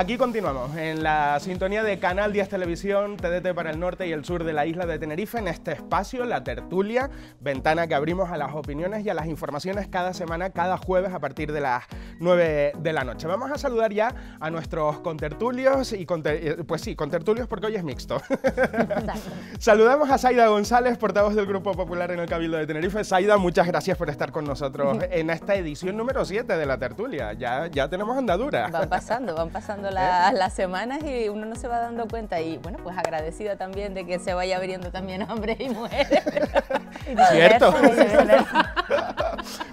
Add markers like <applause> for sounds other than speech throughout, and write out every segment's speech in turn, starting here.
aquí continuamos en la sintonía de Canal 10 Televisión, TDT para el norte y el sur de la isla de Tenerife, en este espacio, la tertulia, ventana que abrimos a las opiniones y a las informaciones cada semana, cada jueves a partir de las 9 de la noche. Vamos a saludar ya a nuestros contertulios y eh, pues sí, contertulios porque hoy es mixto. <laughs> Saludamos a Saida González, portavoz del Grupo Popular en el Cabildo de Tenerife. Saida, muchas gracias por estar con nosotros <laughs> en esta edición número 7 de la tertulia. Ya, ya tenemos andadura. Van pasando, van pasando las semanas y uno no se va dando cuenta. Y bueno, pues agradecida también de que se vaya abriendo también hombres y mujeres. <laughs> Cierto.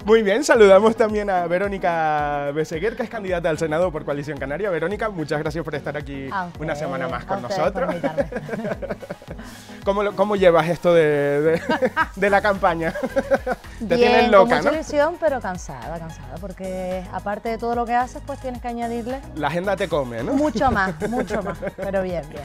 Muy bien, saludamos también a Verónica Beseguer, que es candidata al Senado por Coalición Canaria. Verónica, muchas gracias por estar aquí una semana más con nosotros. <laughs> ¿Cómo, ¿Cómo, llevas esto de, la campaña? Bien, loca, con mucha ilusión, pero cansada, cansada, porque aparte de todo lo que haces, pues tienes que añadirle... La agenda te come. Mucho <laughs> más, mucho más, pero bien, bien.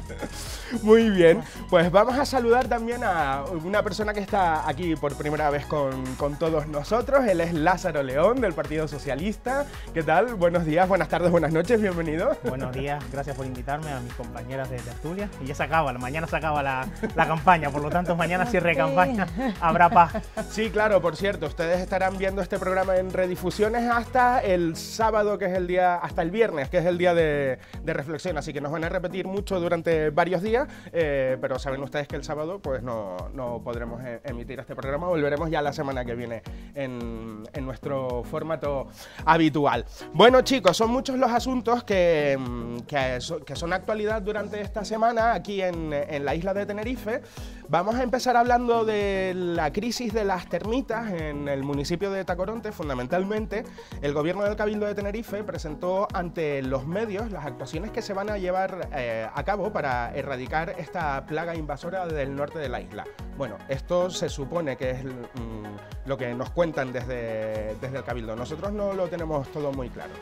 Muy bien, pues vamos a saludar también a una persona que está aquí por primera vez con, todos nosotros. Él es Lázaro León, del Partido Socialista. ¿Qué tal? Buenos días, buenas tardes, buenas noches, bienvenido. Buenos días, gracias por invitarme a mis compañeras de Asturias. Y ya se acaba, mañana se acaba la, la campaña, por lo tanto mañana cierre campaña, habrá paz. Sí, claro, por cierto, ustedes estarán viendo este programa en redifusiones hasta el sábado, que es el día, hasta el viernes, que es el día de, de, reflexión, así que nos van a repetir mucho durante varios días, eh, pero saben ustedes que el sábado pues no, podremos eh, emitir este programa, volveremos ya la semana que viene en, nuestro formato habitual. Bueno chicos, son muchos los asuntos que, mm, que, son actualidad durante esta semana aquí en, en la isla de Tenerife. Vamos a empezar hablando de la crisis de las termitas en el municipio de Tacoronte. Fundamentalmente, el gobierno del Cabildo de Tenerife presentó ante los medios las actuaciones que se van a llevar eh, a cabo para erradicar esta plaga invasora del norte de la isla. Bueno, esto se supone que es mm, lo que nos cuentan desde, desde el Cabildo. Nosotros no lo tenemos todo muy claro.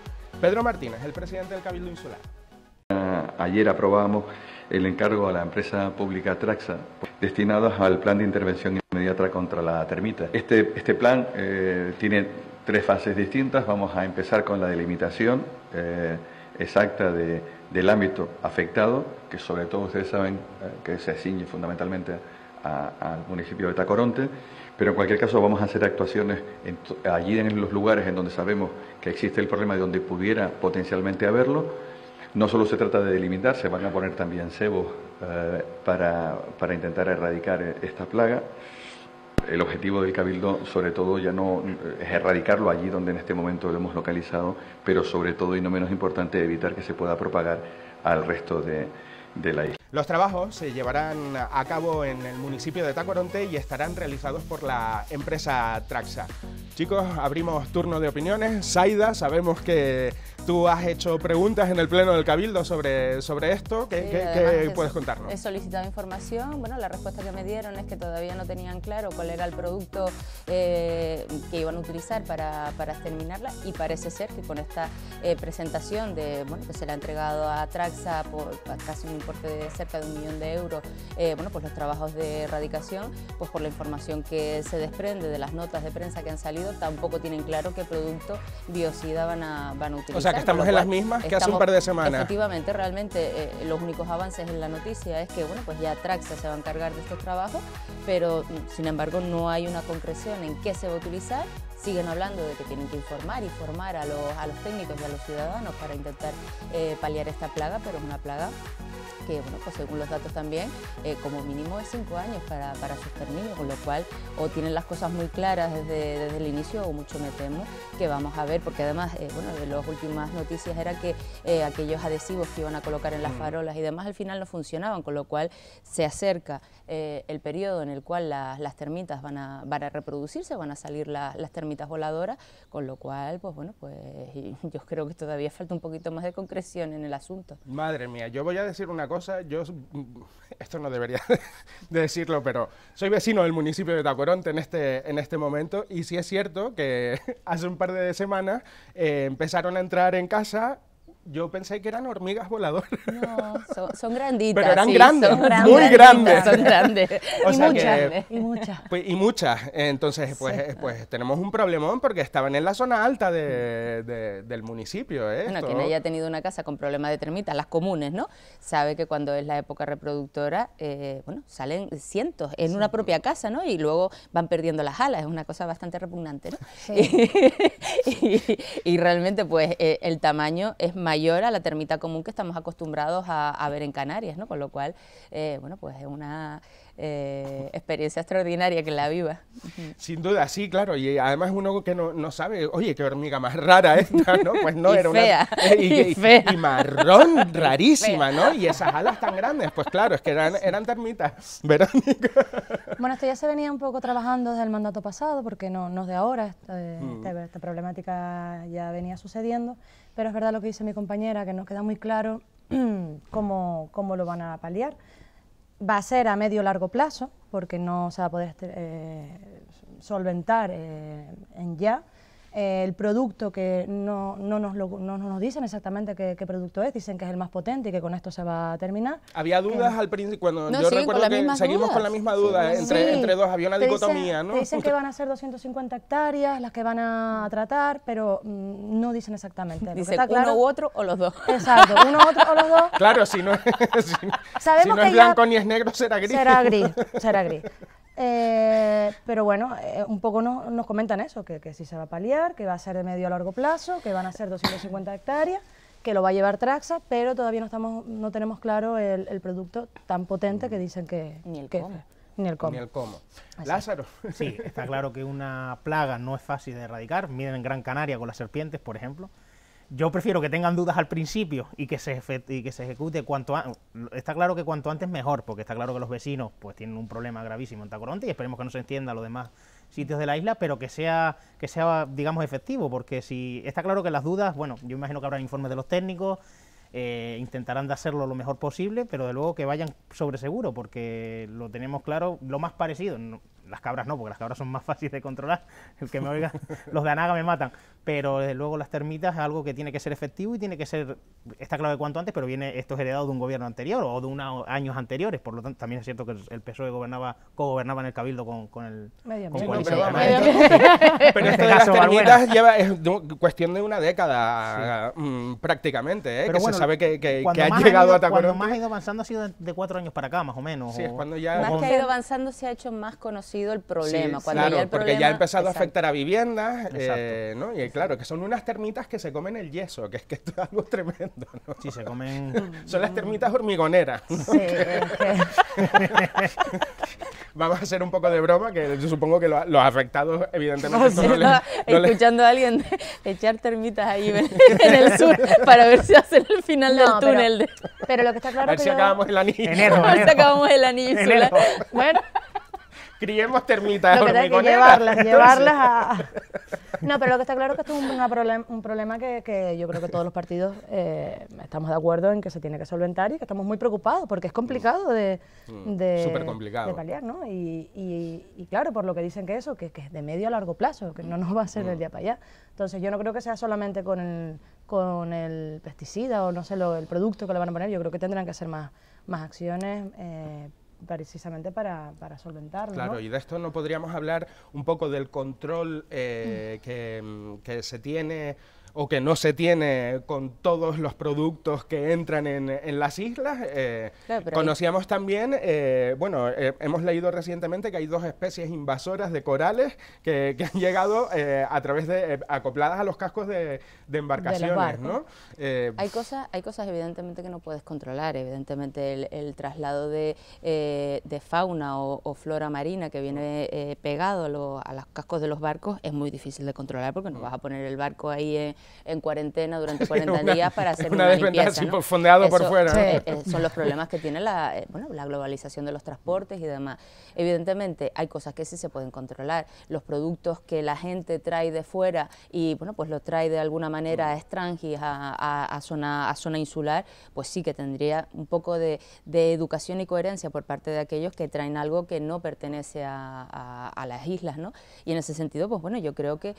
Pedro Martínez, el presidente del Cabildo Insular. Ayer aprobamos el encargo a la empresa pública Traxa, destinado al plan de intervención inmediata contra la termita. Este, este plan eh, tiene tres fases distintas. Vamos a empezar con la delimitación eh, exacta del ámbito afectado, que sobre todo ustedes saben eh, que se ciñe fundamentalmente al municipio de Tacoronte, pero en cualquier caso vamos a hacer actuaciones allí en los lugares en donde sabemos que existe el problema y donde pudiera potencialmente haberlo no solo se trata de delimitar, se van a poner también cebos eh, para, intentar erradicar eh, esta plaga. El objetivo del Cabildo, sobre todo, ya no eh, es erradicarlo allí donde en este momento lo hemos localizado, pero sobre todo y no menos importante, evitar que se pueda propagar al resto de, de la isla. Los trabajos se llevarán a cabo en el municipio de Tacoronte y estarán realizados por la empresa Traxa. Chicos, abrimos turno de opiniones. Saida, sabemos que Tú has hecho preguntas en el Pleno del Cabildo sobre, sobre esto. ¿Qué, puedes contarnos? He solicitado información. Bueno, la respuesta que me dieron es que todavía no tenían claro cuál era el producto eh, que iban a utilizar para, para, y parece ser que con esta eh, presentación de, que se le ha entregado a Traxa por casi un importe de cerca de un millón de euros, eh, bueno, pues los trabajos de erradicación, pues por la información que se desprende de las notas de prensa que han salido, tampoco tienen claro qué producto biocida van a, van a utilizar que estamos en las mismas que hace un par de semanas. Efectivamente, realmente eh, los únicos avances en la noticia es que, bueno, pues ya Traxa se va a encargar de estos trabajos, pero mm, sin embargo no hay una concreción en qué se va a utilizar. Siguen hablando de que tienen que informar y formar a los, a los técnicos y a los ciudadanos para intentar eh, paliar esta plaga, pero es una plaga que, bueno, pues según los datos también, eh, como mínimo es cinco años para, para sus con lo cual o tienen las cosas muy claras desde, el inicio o mucho me temo que vamos a ver, porque además, bueno, de los últimos noticias era que eh, aquellos adhesivos que iban a colocar en las mm. farolas y demás al final no funcionaban, con lo cual se acerca eh, el periodo en el cual las, las termitas van a, van a, reproducirse, van a salir las termitas voladoras, con lo cual, pues bueno, pues <laughs> yo creo que todavía falta un poquito más de concreción en el asunto. Madre mía, yo voy a decir una cosa, yo <laughs> esto no debería de <laughs> decirlo, pero soy vecino del municipio de Tacoronte en este, en este momento y sí es cierto que hace un par de semanas eh, empezaron a entrar en casa yo pensé que eran hormigas voladoras. <laughs> No, son, <laughs> granditas. Pero eran grandes, muy grandes. <laughs> y, muchas, y muchas. Pues, Entonces, pues, pues tenemos un problemón porque estaban en la zona alta de, del municipio. ¿eh? Bueno, quien haya tenido una casa con problemas de termitas, las comunes, ¿no? Sabe que cuando es la época reproductora, eh, bueno, salen cientos en una propia casa, ¿no? Y luego van perdiendo las alas. Es una cosa bastante repugnante, ¿no? y, realmente, pues, eh, el tamaño es mayor y ahora la termita común que estamos acostumbrados a, ver en Canarias, ¿no? Con lo cual, eh, bueno, pues es una eh, experiencia extraordinaria que la viva. Sin duda, sí, claro, y además uno que no, no sabe, oye, qué hormiga más rara esta, ¿no? Pues no, <laughs> era fea, eh, <laughs> Y, fea. y, marrón, <laughs> rarísima, ¿no? Y esas alas tan grandes, pues claro, es que eran, eran termitas, Verónica. Bueno, esto ya se venía un poco trabajando desde el mandato pasado, porque no, es de ahora, mm. esta problemática ya venía sucediendo pero es verdad lo que dice mi compañera, que nos queda muy claro <clears throat> cómo, cómo lo van a paliar. Va a ser a medio largo plazo, porque no se va a poder eh, solventar eh, en ya, eh, el producto que no, no, nos lo, no, nos dicen exactamente qué, producto es, dicen que es el más potente y que con esto se va a terminar. Había dudas al principio, cuando yo recuerdo que seguimos con la misma duda, entre, entre dos había una dicotomía, ¿no? dicen que van a ser 250 hectáreas las que van a tratar, pero mm, no dicen exactamente. claro, uno u otro o los dos. Exacto, uno u otro o los dos. Claro, si no <laughs> no es blanco ni es negro, será gris. Será gris, será gris. Eh, pero bueno, eh, un poco nos comentan eso, que, si se va a paliar, que va a ser de medio a largo plazo, que van a ser 250 hectáreas, que lo va a llevar Traxa, pero todavía no, estamos, no tenemos claro el, producto tan potente que dicen que... Ni el cómo. Ni el cómo. Lázaro. Sí, está claro que una plaga no es fácil de erradicar. Miren en Gran Canaria con las serpientes, por ejemplo yo prefiero que tengan dudas al principio y que se, y que se ejecute cuanto antes. Está claro que cuanto antes mejor, porque está claro que los vecinos pues tienen un problema gravísimo en Tacoronte y esperemos que no se entienda los demás sitios de la isla, pero que sea, que sea digamos, efectivo, porque si está claro que las dudas, bueno, yo imagino que habrá informes de los técnicos, eh, intentarán de hacerlo lo mejor posible, pero de luego que vayan sobre seguro, porque lo tenemos claro, lo más parecido, las cabras no, porque las cabras son más <laughs> fáciles de controlar, el que me oiga, <laughs> los de Anaga me matan, pero luego las termitas es algo que tiene que ser efectivo y tiene que ser, está claro de cuanto antes, pero viene, esto es heredado de un gobierno anterior o de unos años anteriores, por lo tanto también es cierto que el PSOE gobernaba, co-gobernaba en el Cabildo con, el... Medio con pero, este esto de las termitas lleva, es cuestión de una década mm, prácticamente, ¿eh? que se sabe que, que, que ha llegado a Cuando más ha ido avanzando ha sido de, cuatro años para acá, más o menos. es cuando ya... Más que ha ido avanzando se ha hecho más conocido el problema. Sí, Cuando claro, porque ya ha empezado a afectar a viviendas, eh, ¿no? Y claro, que son unas termitas que se comen el yeso, que es que esto es algo tremendo, ¿no? Sí, se comen... <laughs> son las termitas hormigoneras, Sí, <laughs> Vamos a hacer un poco de broma, que yo supongo que lo, los afectados evidentemente <laughs> Escuchando a alguien echar termitas ahí en, el sur para ver si hacen el final del túnel. Pero, lo que está claro a ver si acabamos el anillo. acabamos el anillo. Bueno criemos termitas. Lo que llevarlas, llevarlas a... <laughs> No, pero lo que está claro es que esto es un, un problema que, yo creo que todos los partidos eh, estamos de acuerdo en que se tiene que solventar y que estamos muy preocupados porque es complicado de, mm. complicado. paliar, ¿no? Y, claro, por lo que dicen que eso, que, es de medio a largo plazo, que no nos va a ser del mm. día para allá. Entonces yo no creo que sea solamente con el, con el pesticida o no sé, lo, el producto que lo van a poner, yo creo que tendrán que hacer más, más acciones. Eh, precisamente para, para solventarlo. Claro, y de esto no podríamos hablar un poco del control eh, mm. que, que se tiene o que no se tiene con todos los productos que entran en, las islas. Eh, conocíamos también, eh, bueno, eh, hemos leído recientemente que hay dos especies invasoras de corales que, que han llegado a través de, acopladas a los cascos de, de embarcaciones, ¿no? hay, cosas, hay cosas evidentemente que no puedes controlar, evidentemente el, traslado de, fauna o, flora marina que viene pegado a, a, los cascos de los barcos es muy difícil de controlar porque no mm. vas a poner el barco ahí en cuarentena durante 40 <laughs> días para hacer una, una limpieza. ¿no? fondeado por fuera. Eh, eh, son los problemas que tiene eh, la, globalización de los transportes y demás. Evidentemente hay cosas que sí se pueden controlar. Los productos que la gente trae de fuera y bueno, pues los trae de alguna manera a extranjis, a, zona, a zona insular, pues sí que tendría un poco de, educación y coherencia por parte de aquellos que traen algo que no pertenece a, a las islas. ¿no? Y en ese sentido, pues bueno, yo creo que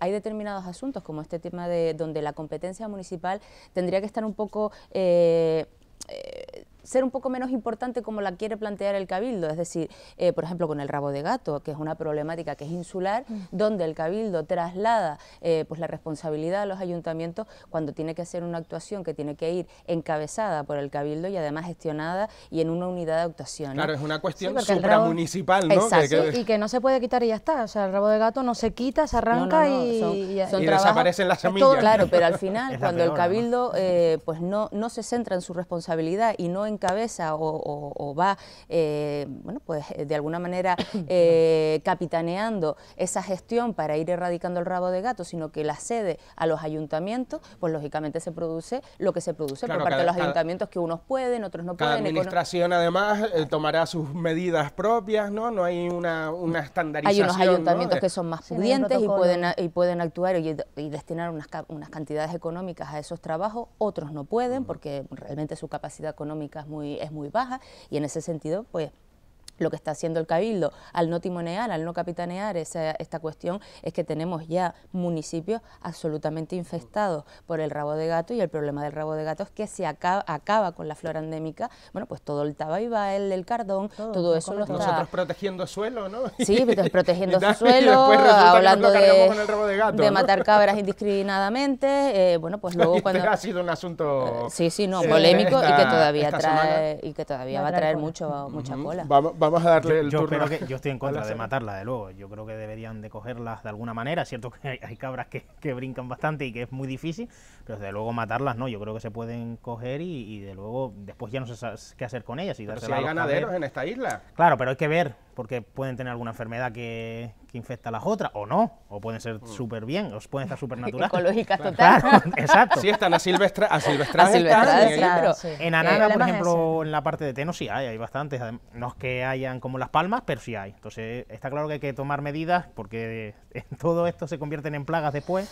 hay determinados asuntos como este tipo de donde la competencia municipal tendría que estar un poco... Eh, eh, ser un poco menos importante como la quiere plantear el Cabildo, es decir, eh, por ejemplo, con el rabo de gato, que es una problemática que es insular, mm. donde el Cabildo traslada eh, pues la responsabilidad a los ayuntamientos cuando tiene que hacer una actuación que tiene que ir encabezada por el Cabildo y además gestionada y en una unidad de actuación. Claro, es una cuestión sí, supramunicipal, ¿no? Exacto, Y que no se puede quitar y ya está, o sea, el rabo de gato no se quita, se arranca y, son, desaparecen las semillas. claro, pero al <laughs> final, cuando el Cabildo eh, pues no, no se centra en su responsabilidad y no en cabeza o, va, eh, bueno, pues eh, de alguna manera <coughs> eh, capitaneando esa gestión para ir erradicando el rabo de gato, sino que la cede a los ayuntamientos, pues lógicamente se produce lo que se produce por parte de los ayuntamientos, que unos pueden, otros no pueden. La administración además tomará sus medidas propias, ¿no? No hay una, una estandarización. Hay unos ayuntamientos que son más pudientes y, pueden, y pueden actuar y, destinar unas cantidades económicas a esos trabajos, otros no pueden porque realmente su capacidad económica es muy, es muy baja y en ese sentido, pues lo que está haciendo el Cabildo al no timonear, al no capitanear esa, esta cuestión es que tenemos ya municipios absolutamente infestados por el rabo de gato y el problema del rabo de gato es que se acaba, con la flora endémica, bueno, pues todo el tabaiba el, del cardón, todo, eso lo está... Nosotros protegiendo suelo, ¿no? <laughs> Sí, protegiendo <laughs> suelo, hablando de, matar cabras indiscriminadamente, eh, bueno, pues <laughs> luego este cuando... ha sido un asunto... Eh, sí, sí, no, eh, polémico y que todavía trae, y que todavía va a traer mucho, mucha cola. Vamos, vamos a darle yo, el Que, yo estoy en <laughs> contra de matarla, de luego. Yo creo que deberían de cogerlas de alguna manera. Cierto <laughs> que hay, cabras que, brincan bastante y que es muy difícil, pero desde luego matarlas no. Yo creo que se pueden coger y, de luego después ya no sé qué hacer con ellas. Y pero si hay ganaderos en esta isla. Claro, pero hay que ver porque pueden tener alguna enfermedad que, infecta a las otras, o no, o pueden ser mm. súper bien, o pueden estar súper <laughs> naturales. Ecológicas total. <laughs> exacto. Sí, están asilvestra, asilvestradas. En Anana, por ejemplo, en la parte de Teno sí hay, hay bastantes. No es que hayan como Las Palmas, pero sí hay. Entonces, está claro que hay que tomar medidas, porque <laughs> todo esto se convierte en plagas después.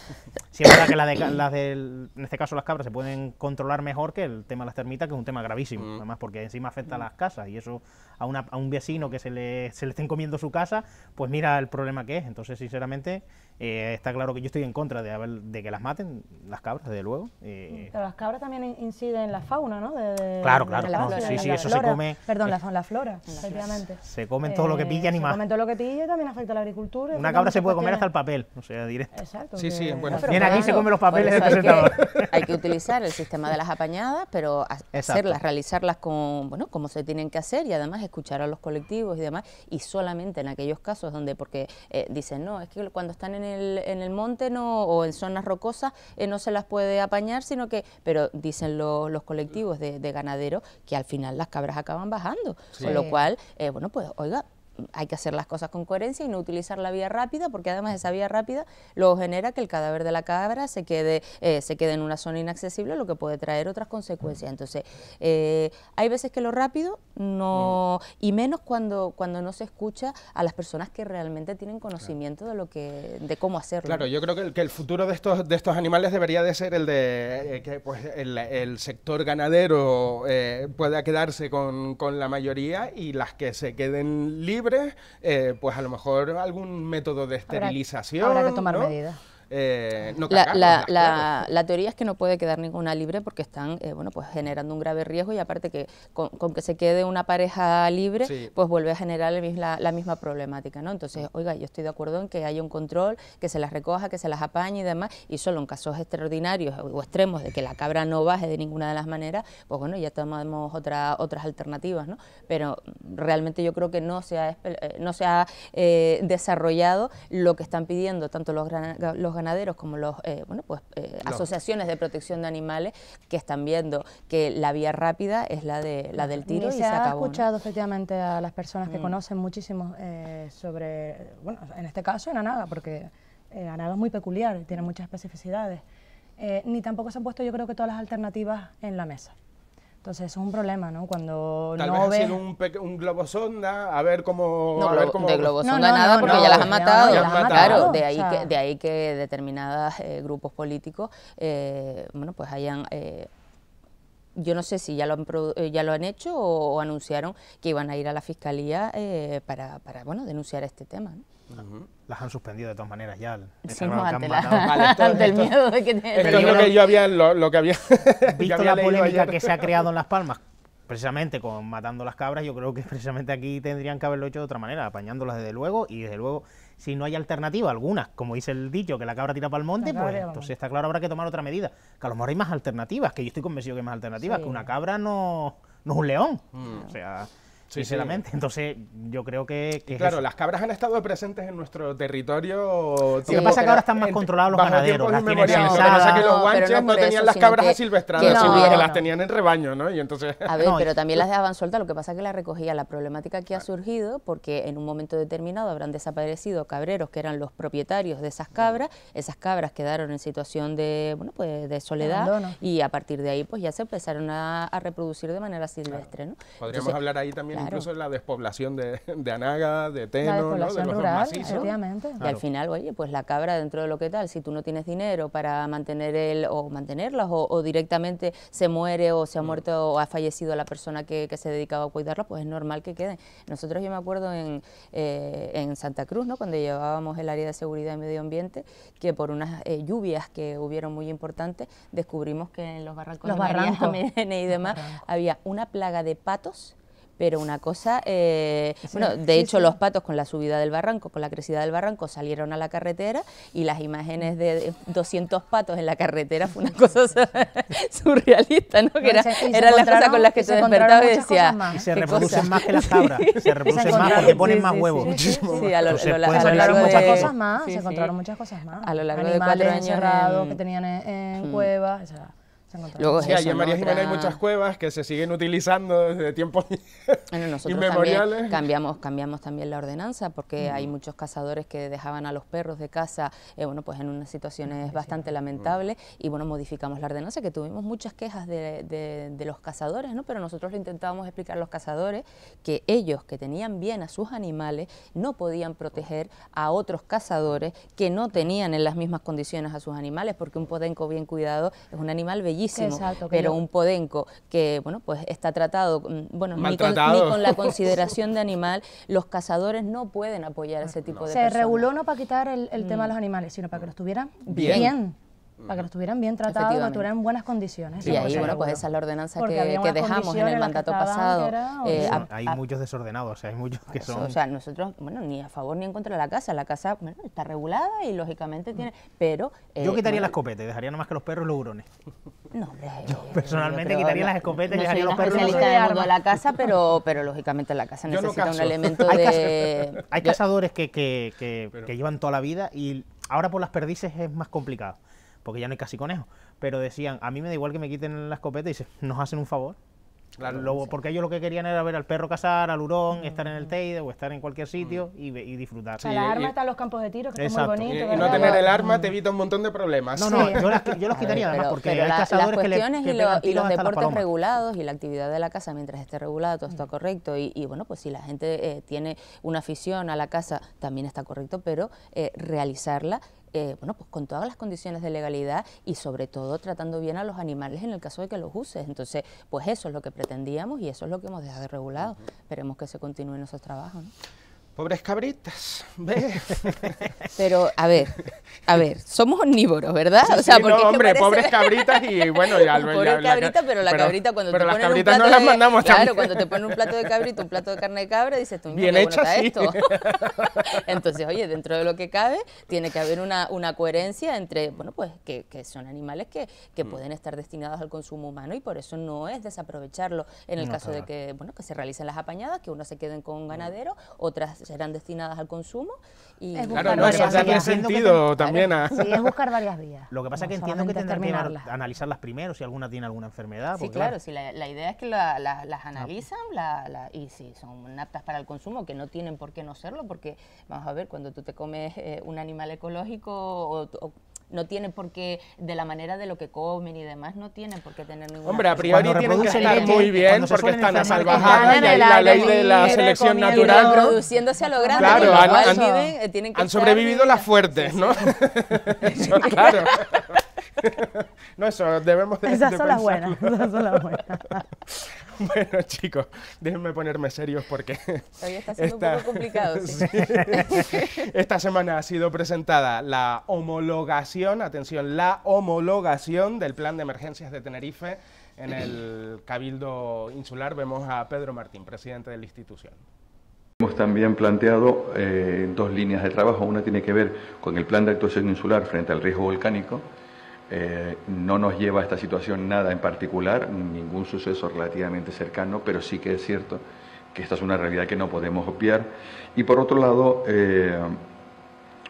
Si es verdad que las de, en este caso las cabras se pueden controlar mejor que el tema de las termitas, que es un tema gravísimo, mm. además, porque encima afecta a mm. las casas, y eso a, a un vecino que se le se le estén comiendo su casa, pues mira el problema que es. Entonces, sinceramente, eh, está claro que yo estoy en contra de, de que las maten, las cabras, desde luego. Eh, pero las cabras también inciden en la fauna, ¿no? De, claro, claro. La sí, sí, eso se come. Perdón, la, eh, la flora, efectivamente. Se comen todo lo que pillan y más. Se todo lo que pillan también afecta la agricultura. Una cabra se puede comer hasta el papel, Exacto. Sí, sí, bueno. aquí se comen los papeles <laughs> Hay que, utilizar el <laughs> sistema de las apañadas, pero hacerlas, realizarlas con, bueno, como se tienen que hacer y además escuchar a los colectivos y demás. Y solamente en aquellos casos donde, porque dicen, no, es que cuando están en el el, en el monte no, o en zonas rocosas eh, no se las puede apañar, sino que, pero dicen los, colectivos de, de, ganaderos que al final las cabras acaban bajando, con lo cual, eh, bueno, pues oiga, hay que hacer las cosas con coherencia y no utilizar la vía rápida, porque además esa vía rápida lo genera que el cadáver de la cabra se quede, eh, se quede en una zona inaccesible, lo que puede traer otras consecuencias. Entonces, eh, hay veces que lo rápido no, y menos cuando, cuando no se escucha a las personas que realmente tienen conocimiento de lo que, de cómo hacerlo. Claro, yo creo que el, que el futuro de estos, de estos animales debería de ser el de eh, que pues, el, sector ganadero pueda quedarse con la mayoría y las que se queden libres eh, pues a lo mejor algún método de esterilización. Habrá, que tomar medidas. Eh, pues, la, teoría es que no puede quedar ninguna libre porque están eh, bueno, pues generando un grave riesgo y aparte que con, que se quede una pareja libre, pues vuelve a generar la, misma problemática. ¿no? Entonces, oiga, yo estoy de acuerdo en que haya un control, que se las recoja, que se las apañe y demás, y solo en casos extraordinarios o extremos de que la cabra no baje de ninguna de las maneras, pues bueno, ya tomamos otra, otras alternativas. ¿no? Pero realmente yo creo que no se ha, eh, no se ha desarrollado lo que están pidiendo tanto los, gran, los ganaderos como los, eh, bueno, pues, eh, asociaciones de protección de animales que están viendo que la vía rápida es la, de, la del tiro y, se, ha escuchado efectivamente a las personas que mm. conocen muchísimo eh, sobre, bueno, en este caso en Anaga, porque Anaga es muy peculiar, tiene muchas especificidades. ni tampoco se han puesto yo creo que todas las alternativas en la mesa. Entonces es un problema, ¿no? Cuando Tal no vez un, globo sonda, a ver cómo... No, De globo sonda nada, porque ya las han matado. Claro, de ahí, que, de ahí que determinados eh, grupos políticos, eh, bueno, pues hayan... Eh, yo no sé si ya lo han, ya lo han hecho o, anunciaron que iban a ir a la fiscalía para, para, bueno, denunciar este tema. ¿no? Las han suspendido de todas maneras ya. el miedo de que que yo había... Lo, que había <laughs> visto la polémica que se ha creado en Las Palmas, precisamente con matando las cabras, yo creo que precisamente aquí tendrían que haberlo hecho de otra manera, apañándolas desde luego y desde luego si no hay alternativa alguna, como dice el dicho, que la cabra tira para el monte, pues entonces está claro, habrá que tomar otra medida. Que a lo mejor hay más alternativas, que yo estoy convencido que hay más alternativas, que una cabra no, no es un león. Mm. O sea, sinceramente. <laughs> Entonces, yo creo que. claro, las cabras han estado presentes en nuestro territorio. Lo que pasa es que ahora están más controlados los ganaderos. Las tienen que pasa es que los guanches no, tenían las cabras asilvestradas, sino, que las tenían en rebaño, ¿no? Y entonces... A ver, pero también las dejaban sueltas. Lo que pasa es que la recogía la problemática que ha surgido, porque en un momento determinado habrán desaparecido cabreros que eran los propietarios de esas cabras. Mm. Esas cabras quedaron en situación de, bueno, pues, de soledad. Y a partir de ahí, pues ya se empezaron a, reproducir de manera silvestre, ¿no? Podríamos hablar ahí también incluso la despoblación de, Anaga, de Teno, ¿no? de los rural, efectivamente. Y al final, oye, pues la cabra dentro de lo que tal, si tú no tienes dinero para mantener el, o mantenerlas, o, directamente se muere o se ha mm. muerto o ha fallecido la persona que, que se dedicaba a cuidarla, pues es normal que queden. Nosotros yo me acuerdo en, eh, en Santa Cruz, ¿no? cuando llevábamos el área de seguridad y medio ambiente, que por unas eh, lluvias que hubieron muy importantes, descubrimos que en los barrancos, <laughs> los barrancos. y demás, había una plaga de patos pero una cosa, eh, bueno, de hecho los patos con la subida del barranco, con la crecida del barranco salieron a la carretera y las imágenes de 200 patos en la carretera fue una cosa <laughs> surrealista, ¿no? Que era, era la cosa con las que se despertaba y decía... Y se reproducen más que las cabras, <laughs> se reproducen más porque ponen más huevos. sí, a muchas cosas más, se encontraron muchas cosas más. A lo largo de cuatro años... En, que tenían eh, en, mm. cuevas, Luego en María Jimena hay muchas cuevas que se siguen utilizando desde tiempos <laughs> inmemoriales. cambiamos, cambiamos también la ordenanza porque mm. hay muchos cazadores que dejaban a los perros de casa eh, bueno, pues en unas situaciones bastante mm. lamentables y bueno, modificamos la ordenanza que tuvimos muchas quejas de, los cazadores, ¿no? pero nosotros lo intentábamos explicar a los cazadores que ellos que tenían bien a sus animales no podían proteger a otros cazadores que no tenían en las mismas condiciones a sus animales porque un podenco bien cuidado es un animal bellísimo pero un podenco que, bueno, pues está tratado, mm, bueno, ni con, la <laughs> consideración de animal, los cazadores no pueden apoyar ese tipo de Se reguló no para quitar el, tema de mm. los animales, sino para que los tuvieran bien para que los tuvieran bien tratados, para que tuvieran buenas condiciones. y ahí, bueno, pues esa es la ordenanza que, dejamos en el mandato pasado. Eh, hay muchos desordenados, o sea, hay muchos que son... O sea, nosotros, bueno, ni a favor ni en contra de la casa. La casa está regulada y lógicamente mm. tiene... Pero... Eh, yo quitaría las escopetas, dejaría nomás que los perros los hurones. No, hombre, Yo personalmente quitaría las escopetas y dejaría los perros los hurones. No de la casa, pero, pero lógicamente la casa necesita un elemento de... Hay cazadores que llevan toda la vida y ahora por las perdices es más complicado porque ya no hay casi conejos, pero decían, a mí me da igual que me quiten la escopeta y se, nos hacen un favor. Porque ellos lo que querían era ver al perro cazar, al hurón, mm. estar en el Teide o estar en cualquier mm. sitio y, y, disfrutar. o sea, los campos de tiro, que es muy bonito. Y, no tener el arma te evita un montón de problemas. No, no, yo, los <laughs> quitaría porque hay cazadores que, le, y, los deportes regulados y la actividad de la casa mientras esté regulada, todo está mm. correcto. Y, bueno, pues si la gente eh, tiene una afición a la casa también está correcto, pero eh, realizarla eh, bueno, pues con todas las condiciones de legalidad y sobre todo tratando bien a los animales en el caso de que los uses. Entonces, pues eso es lo que pretendíamos y eso es lo que hemos dejado regulado. Esperemos que se continúen esos trabajos. Pobres cabritas, ¿ves? <laughs> Pero, a ver, a ver, somos omnívoros, ¿verdad? sea, no, hombre, pobres cabritas y bueno, ya lo <laughs> Pobres cabritas, pero la cabrita cuando te ponen un plato no de... las mandamos Claro, cuando te ponen un plato de cabrito, un plato de carne de cabra, dices tú, bien hecho sí. esto. <laughs> Entonces, oye, dentro de lo que cabe, tiene que haber una, coherencia entre, bueno, pues que, son animales que, mm. pueden estar destinados al consumo humano y por eso no es desaprovecharlo en el caso de que, bueno, que se realicen las apañadas, que unos se queden con mm. ganadero, otras serán destinadas al consumo. Y es buscar varias vías. buscar varias vías. Lo que pasa es que entiendo que tendrán que analizarlas primero, si alguna tiene alguna enfermedad. Sí, claro, si la, idea es que las ah, analizan y si son aptas para el consumo, que no tienen por qué no serlo, porque vamos a ver, cuando tú te comes eh, un animal ecológico o no tiene por qué, de la manera de lo que comen y demás, no tienen por qué tener problema. Hombre, a priori tienen que estar muy bien porque están a salvajada y la ley de la selección natural. Produciéndose a lo grande, claro, eh, han, han sobrevivido las fuertes, ¿no? <laughs> <laughs> claro. <laughs> no, eso debemos de, Esas son las buenas, <laughs> bueno, chicos, déjenme ponerme serios porque... Hoy está siendo esta, un poco complicado, <laughs> Esta semana ha sido presentada la homologación, atención, la homologación del Plan de Emergencias de Tenerife en el Cabildo Insular. Vemos a Pedro Martín, presidente de la institución. Hemos también planteado eh, dos líneas de trabajo. Una tiene que ver con el plan de actuación insular frente al riesgo volcánico eh, no nos lleva a esta situación nada en particular, ningún suceso relativamente cercano, pero sí que es cierto que esta es una realidad que no podemos obviar. Y por otro lado, eh,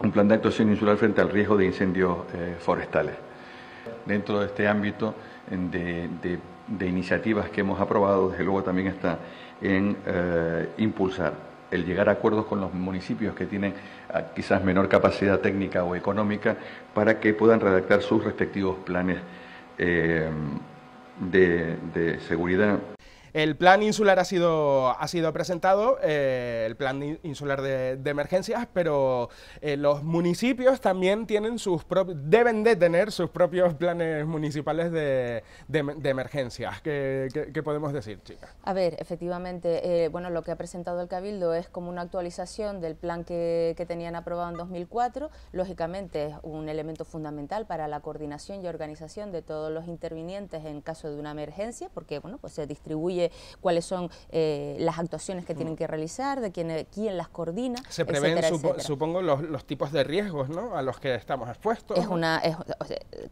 un plan de actuación insular frente al riesgo de incendios eh, forestales. Dentro de este ámbito de, iniciativas que hemos aprobado, desde luego también está en impulsar el llegar a acuerdos con los municipios que tienen ah, quizás menor capacidad técnica o económica para que puedan redactar sus respectivos planes eh, de seguridad. El plan insular ha sido, ha sido presentado, eh, el plan insular de, emergencias, pero eh, los municipios también tienen sus deben de tener sus propios planes municipales de, de, emergencias. ¿Qué, podemos decir, chicas? A ver, efectivamente, eh, bueno, lo que ha presentado el Cabildo es como una actualización del plan que, que tenían aprobado en 2004. Lógicamente es un elemento fundamental para la coordinación y organización de todos los intervinientes en caso de una emergencia, porque bueno, pues se distribuye cuáles son eh, las actuaciones que tienen mm. que realizar, de quién, quién las coordina. Se prevén, supongo, los, los, tipos de riesgos ¿no? a los que estamos expuestos. Es una,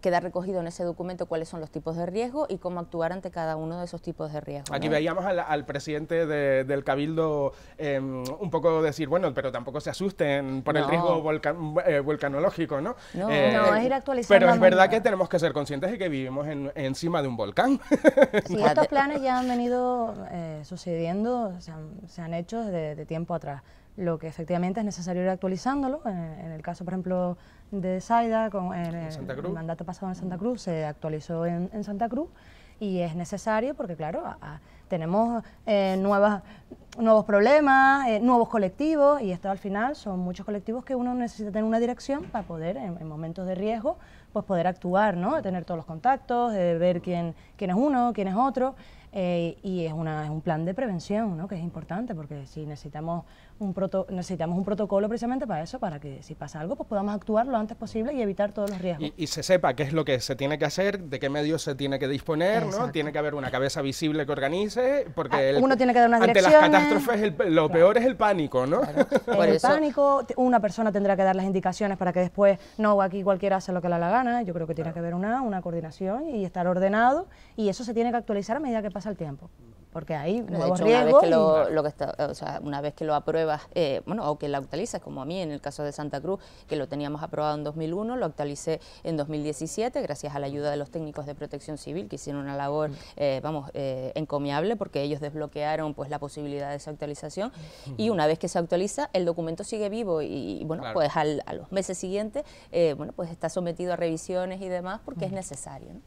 queda recogido en ese documento cuáles son los tipos de riesgo y cómo actuar ante cada uno de esos tipos de riesgos. Aquí veíamos al, presidente del Cabildo em, un poco decir, bueno, pero tampoco se asusten por el riesgo volcan, eh, volcanológico, ¿no? Eh, no, es ir actualizando. Pero es verdad que tenemos que ser conscientes de que vivimos encima de un volcán. Sí, estos <laughs> planes ya han venido eh, sucediendo, se han, hecho desde de tiempo atrás. Lo que efectivamente es necesario ir actualizándolo, en, el caso, por ejemplo, de Saida, con, el mandato pasado en Santa Cruz, se actualizó en, Santa Cruz y es necesario porque, claro, tenemos eh, nuevas, nuevos problemas, eh, nuevos colectivos y esto al final son muchos colectivos que uno necesita tener una dirección para poder, en, momentos de riesgo, pues poder actuar, ¿no? Tener todos los contactos, eh, ver quién, quién es uno, quién es otro. Eh, y es, una, es un plan de prevención, ¿no? que es importante, porque si necesitamos necesitamos un protocolo precisamente para eso, para que si pasa algo, pues podamos actuar lo antes posible y evitar todos los riesgos. Y, se sepa qué es lo que se tiene que hacer, de qué medios se tiene que disponer, ¿no? Tiene que haber una cabeza visible que organice, porque ah, el, uno tiene que dar ante las catástrofes lo peor es el pánico, ¿no? <laughs> Por el pánico, una persona tendrá que dar las indicaciones para que después no aquí cualquiera hace lo que le da la gana. Yo creo que tiene que haber una, una coordinación y estar ordenado, y eso se tiene que actualizar a medida que pasa el tiempo porque ahí de Una vez que lo, apruebas, eh, bueno, o que lo actualizas, como a mí en el caso de Santa Cruz, que lo teníamos aprobado en 2001, lo actualicé en 2017, gracias a la ayuda de los técnicos de protección civil, que hicieron una labor, mm. eh, vamos, eh, encomiable, porque ellos desbloquearon pues la posibilidad de esa actualización. Mm. Y una vez que se actualiza, el documento sigue vivo y, bueno, pues a los meses siguientes, bueno, pues está sometido a revisiones y demás porque es mm. necesario. ¿no?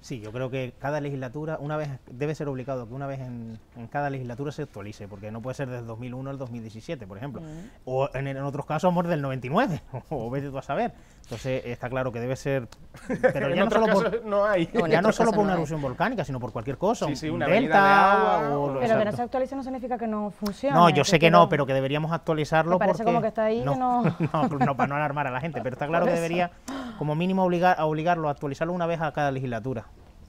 Sí, yo creo que cada legislatura, una vez debe ser obligado que una vez en, cada legislatura se actualice, porque no puede ser desde 2001 al 2017, por ejemplo, mm. o en, otros casos amor del 99, <laughs> o vete tú a saber. Entonces está claro que debe ser, <laughs> pero ya no solo por, <laughs> una erupción volcánica, sino por cualquier cosa, una venta... Pero que no se actualice no significa que no funcione. No, yo sé que no, pero que deberíamos actualizarlo. parece como que está ahí. que no, no, para no alarmar a la gente, pero está claro que debería como mínimo obligar, a obligarlo a actualizarlo una vez a cada legislatura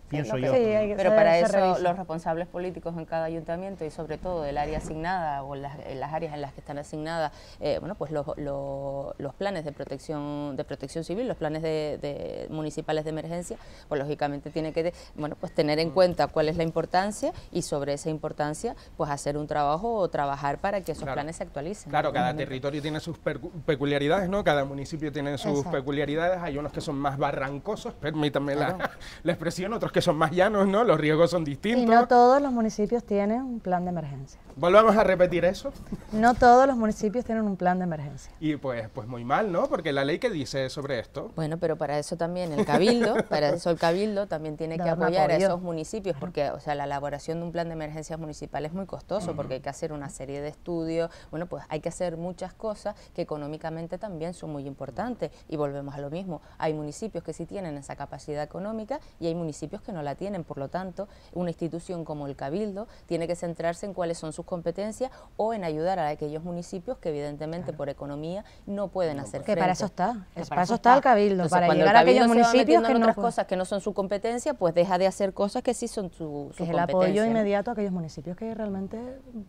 pienso yo. Pero para eso los responsables políticos en cada ayuntamiento y sobre todo del área asignada o eh, las, áreas en las que están asignadas, eh, bueno, pues los, los, planes de protección de protección civil, los planes de, municipales de emergencia, pues lógicamente tiene que, bueno, pues tener en cuenta cuál es la importancia y sobre esa importancia, pues hacer un trabajo o trabajar para que esos planes se actualicen. Claro, cada territorio tiene sus peculiaridades, ¿no? Cada municipio tiene sus peculiaridades, hay unos que son más barrancosos, permítanme la, <laughs> la expresión, otros que son más llanos, ¿no? Los riesgos son distintos. no todos los municipios tienen un plan de emergencia. Volvamos a repetir eso. No todos los municipios tienen un plan de emergencia. Y pues, pues muy mal, ¿no? Porque la ley que dice sobre esto. Bueno, pero para eso también el cabildo, <laughs> para eso el cabildo también tiene que apoyar a esos municipios, porque, o sea, la elaboración de un plan de emergencias municipal es muy costoso, porque hay que hacer una serie de estudios, bueno, pues hay que hacer muchas cosas que económicamente también son muy importantes. Y volvemos a lo mismo, hay municipios que sí tienen esa capacidad económica y hay municipios que no la tienen. Por lo tanto, una institución como el Cabildo tiene que centrarse en cuáles son sus competencias o en ayudar a aquellos municipios que evidentemente por economía no pueden hacer que Para eso está, para, eso está, el Cabildo, para a aquellos municipios que no otras cosas que no son su competencia, pues deja de hacer cosas que sí son su, es el apoyo inmediato a aquellos municipios que realmente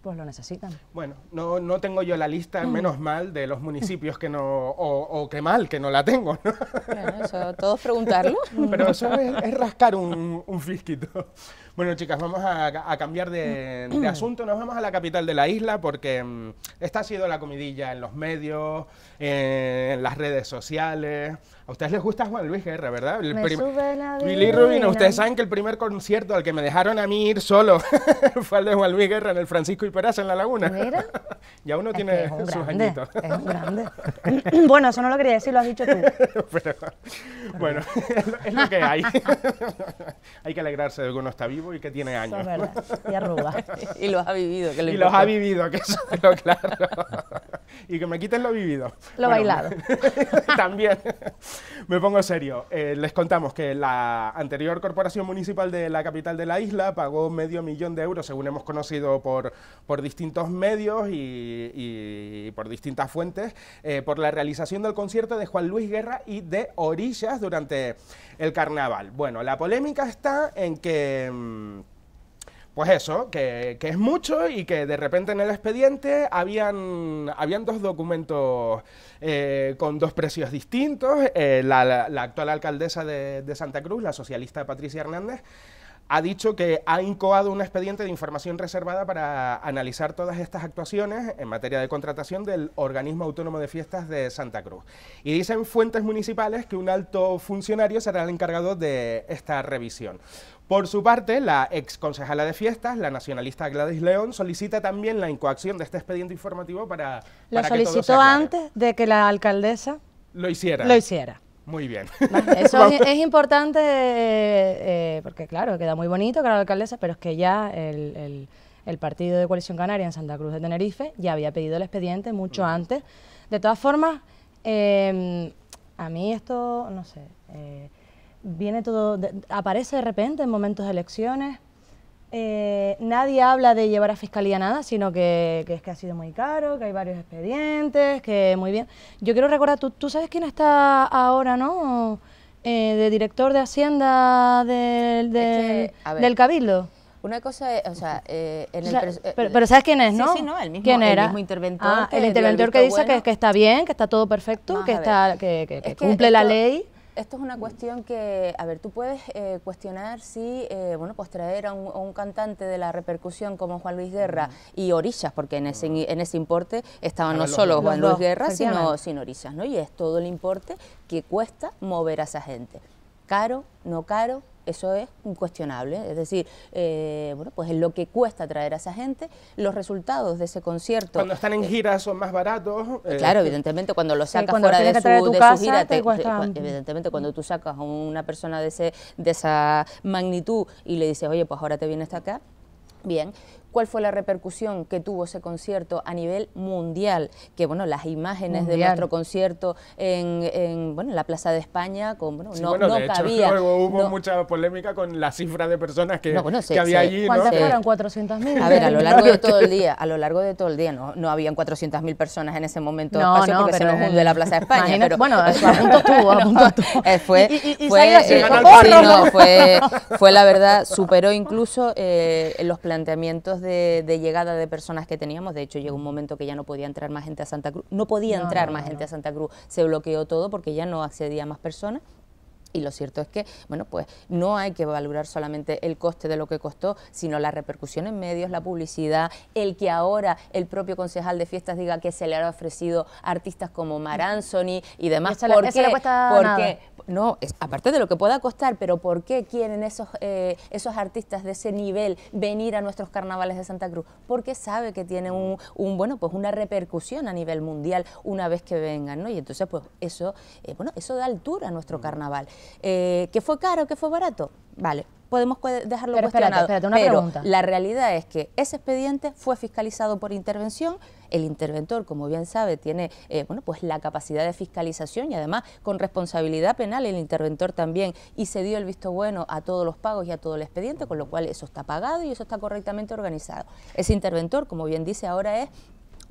pues lo necesitan. Bueno, no, no tengo yo la lista, mm. menos mal, de los municipios que no, o, o que mal, que no la tengo. Bueno, eso, todos preguntarlo. Pero eso es rascar un un, fisquito. <laughs> Bueno, chicas, vamos a, cambiar de, <clears throat> asunto. Nos vamos a la capital de la isla porque mm, esta ha sido la comidilla en los medios, eh, en las redes sociales. A ustedes les gusta Juan Luis Guerra, ¿verdad? El me sube la Billy Rubino, ustedes saben que el primer concierto al que me dejaron a mí ir solo <laughs> fue el de Juan Luis Guerra en el Francisco y en la Laguna. Mira. <laughs> ya uno tiene sus añitos. Es grande. <laughs> bueno, eso no lo quería decir, lo has dicho tú. bueno, es lo que hay. hay que alegrarse de que uno está vivo y que tiene años. Y arruga. y los ha vivido. y los ha vivido, que eso es lo claro. y que me quiten lo vivido. Lo bailado. también. Me pongo serio. Eh, les contamos que la anterior corporación municipal de la capital de la isla pagó medio millón de euros, según hemos conocido por, por distintos medios y, por distintas fuentes, eh, por la realización del concierto de Juan Luis Guerra y de Orillas durante el carnaval. Bueno, la polémica está en que... Mm, pues eso, que, es mucho y que de repente en el expediente habían, habían dos documentos eh, con dos precios distintos. Eh, la, actual alcaldesa de Santa Cruz, la socialista Patricia Hernández, ha dicho que ha incoado un expediente de información reservada para analizar todas estas actuaciones en materia de contratación del Organismo Autónomo de Fiestas de Santa Cruz. Y dicen fuentes municipales que un alto funcionario será el encargado de esta revisión. Por su parte, la ex concejala de fiestas, la nacionalista Gladys León, solicita también la incoacción de este expediente informativo para. Lo para solicitó antes de que la alcaldesa lo hiciera. Lo hiciera. Muy bien. <laughs> Eso es, importante eh, eh, porque, claro, queda muy bonito, que la alcaldesa, pero es que ya el, partido de Coalición Canaria en Santa Cruz de Tenerife ya había pedido el expediente mucho mm. antes. De todas formas, em, a mí esto, no sé, eh, viene todo, aparece de repente en momentos de elecciones eh, nadie habla de llevar a fiscalía nada, sino que, es que ha sido muy caro, que hay varios expedientes, que muy bien. Yo quiero recordar, tú, sabes quién está ahora, ¿no? Eh, de director de Hacienda del, Cabildo. Una cosa es, o sea, eh, el eh, pero, sabes quién es, ¿no? Sí, sí, el mismo, El mismo interventor. Ah, el interventor que dice que, está bien, que está todo perfecto, que, está, que, cumple la ley esto es una cuestión que, a ver, tú puedes eh, cuestionar si, eh, bueno, pues traer a un, cantante de la repercusión como Juan Luis Guerra y Orillas, porque en ese, en ese importe estaban no solo Juan Luis Guerra, sino, sin Orillas, ¿no? Y es todo el importe que cuesta mover a esa gente. Caro, no caro, eso es incuestionable, es decir, eh, bueno, pues es lo que cuesta traer a esa gente. Los resultados de ese concierto. Cuando están en eh, gira son más baratos. Eh, claro, evidentemente, cuando lo sacas fuera de su, gira, evidentemente, cuando tú sacas a una persona de, ese, de esa magnitud y le dices, oye, pues ahora te vienes hasta acá, bien, cuál fue la repercusión que tuvo ese concierto a nivel mundial, que bueno, las imágenes de nuestro concierto en, bueno, la Plaza de España con, no, bueno, no cabía. <laughs> hubo mucha polémica con la cifra de personas que, había allí. ¿Cuántas fueron? 400.000. A ver, a lo <laughs> largo de todo el día, a lo largo de todo el día no, no habían 400.000 personas en ese momento de espacio porque se nos hunde la Plaza de España. pero, bueno, eso, a <laughs> punto estuvo, a punto estuvo. Eh, fue, y, fue, eh, fue, la verdad, superó incluso eh, los planteamientos de, llegada de personas que teníamos. De hecho, llegó un momento que ya no podía entrar más gente a Santa Cruz. No podía entrar más gente a Santa Cruz. Se bloqueó todo porque ya no accedía más personas y lo cierto es que, bueno, pues no hay que valorar solamente el coste de lo que costó, sino la repercusión en medios, la publicidad, el que ahora el propio concejal de fiestas diga que se le ha ofrecido artistas como Maranzoni y demás. porque ¿Por le, cuesta nada. No, es, aparte de lo que pueda costar, pero ¿por qué quieren esos, eh, esos artistas de ese nivel venir a nuestros carnavales de Santa Cruz? Porque sabe que tiene un, bueno, pues una repercusión a nivel mundial una vez que vengan, ¿no? Y entonces, pues eso, eh, bueno, eso da altura a nuestro mm. carnaval. Eh, ¿Que fue caro? ¿Que fue barato? Vale, podemos dejarlo cuestionado. pero la realidad es que ese expediente fue fiscalizado por intervención. El interventor, como bien sabe, tiene eh, bueno, pues la capacidad de fiscalización y además con responsabilidad penal el interventor también y se dio el visto bueno a todos los pagos y a todo el expediente, con lo cual eso está pagado y eso está correctamente organizado. Ese interventor, como bien dice ahora, es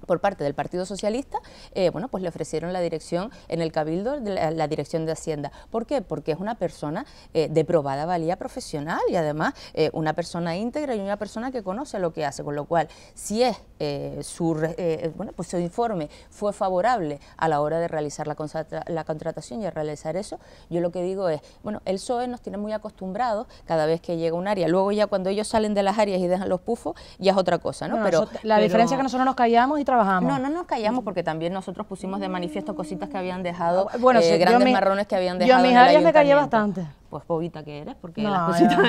por parte del Partido Socialista, eh, bueno, pues le ofrecieron la dirección en el Cabildo, de la, dirección de Hacienda. ¿Por qué? Porque es una persona eh, de probada valía profesional y además eh, una persona íntegra y una persona que conoce lo que hace, con lo cual, si es su, bueno, pues su informe fue favorable a la hora de realizar la, contratación y realizar eso, yo lo que digo es, bueno, el PSOE nos tiene muy acostumbrados cada vez que llega un área, luego ya cuando ellos salen de las áreas y dejan los pufos, ya es otra cosa, ¿no? pero, la diferencia es que nosotros nos callamos y trabajamos no, no nos callamos porque también nosotros pusimos de manifiesto cositas que habían dejado, bueno, eh, grandes marrones que habían dejado. Yo en mis áreas me callé bastante pues bobita que eres, porque las cositas... <laughs>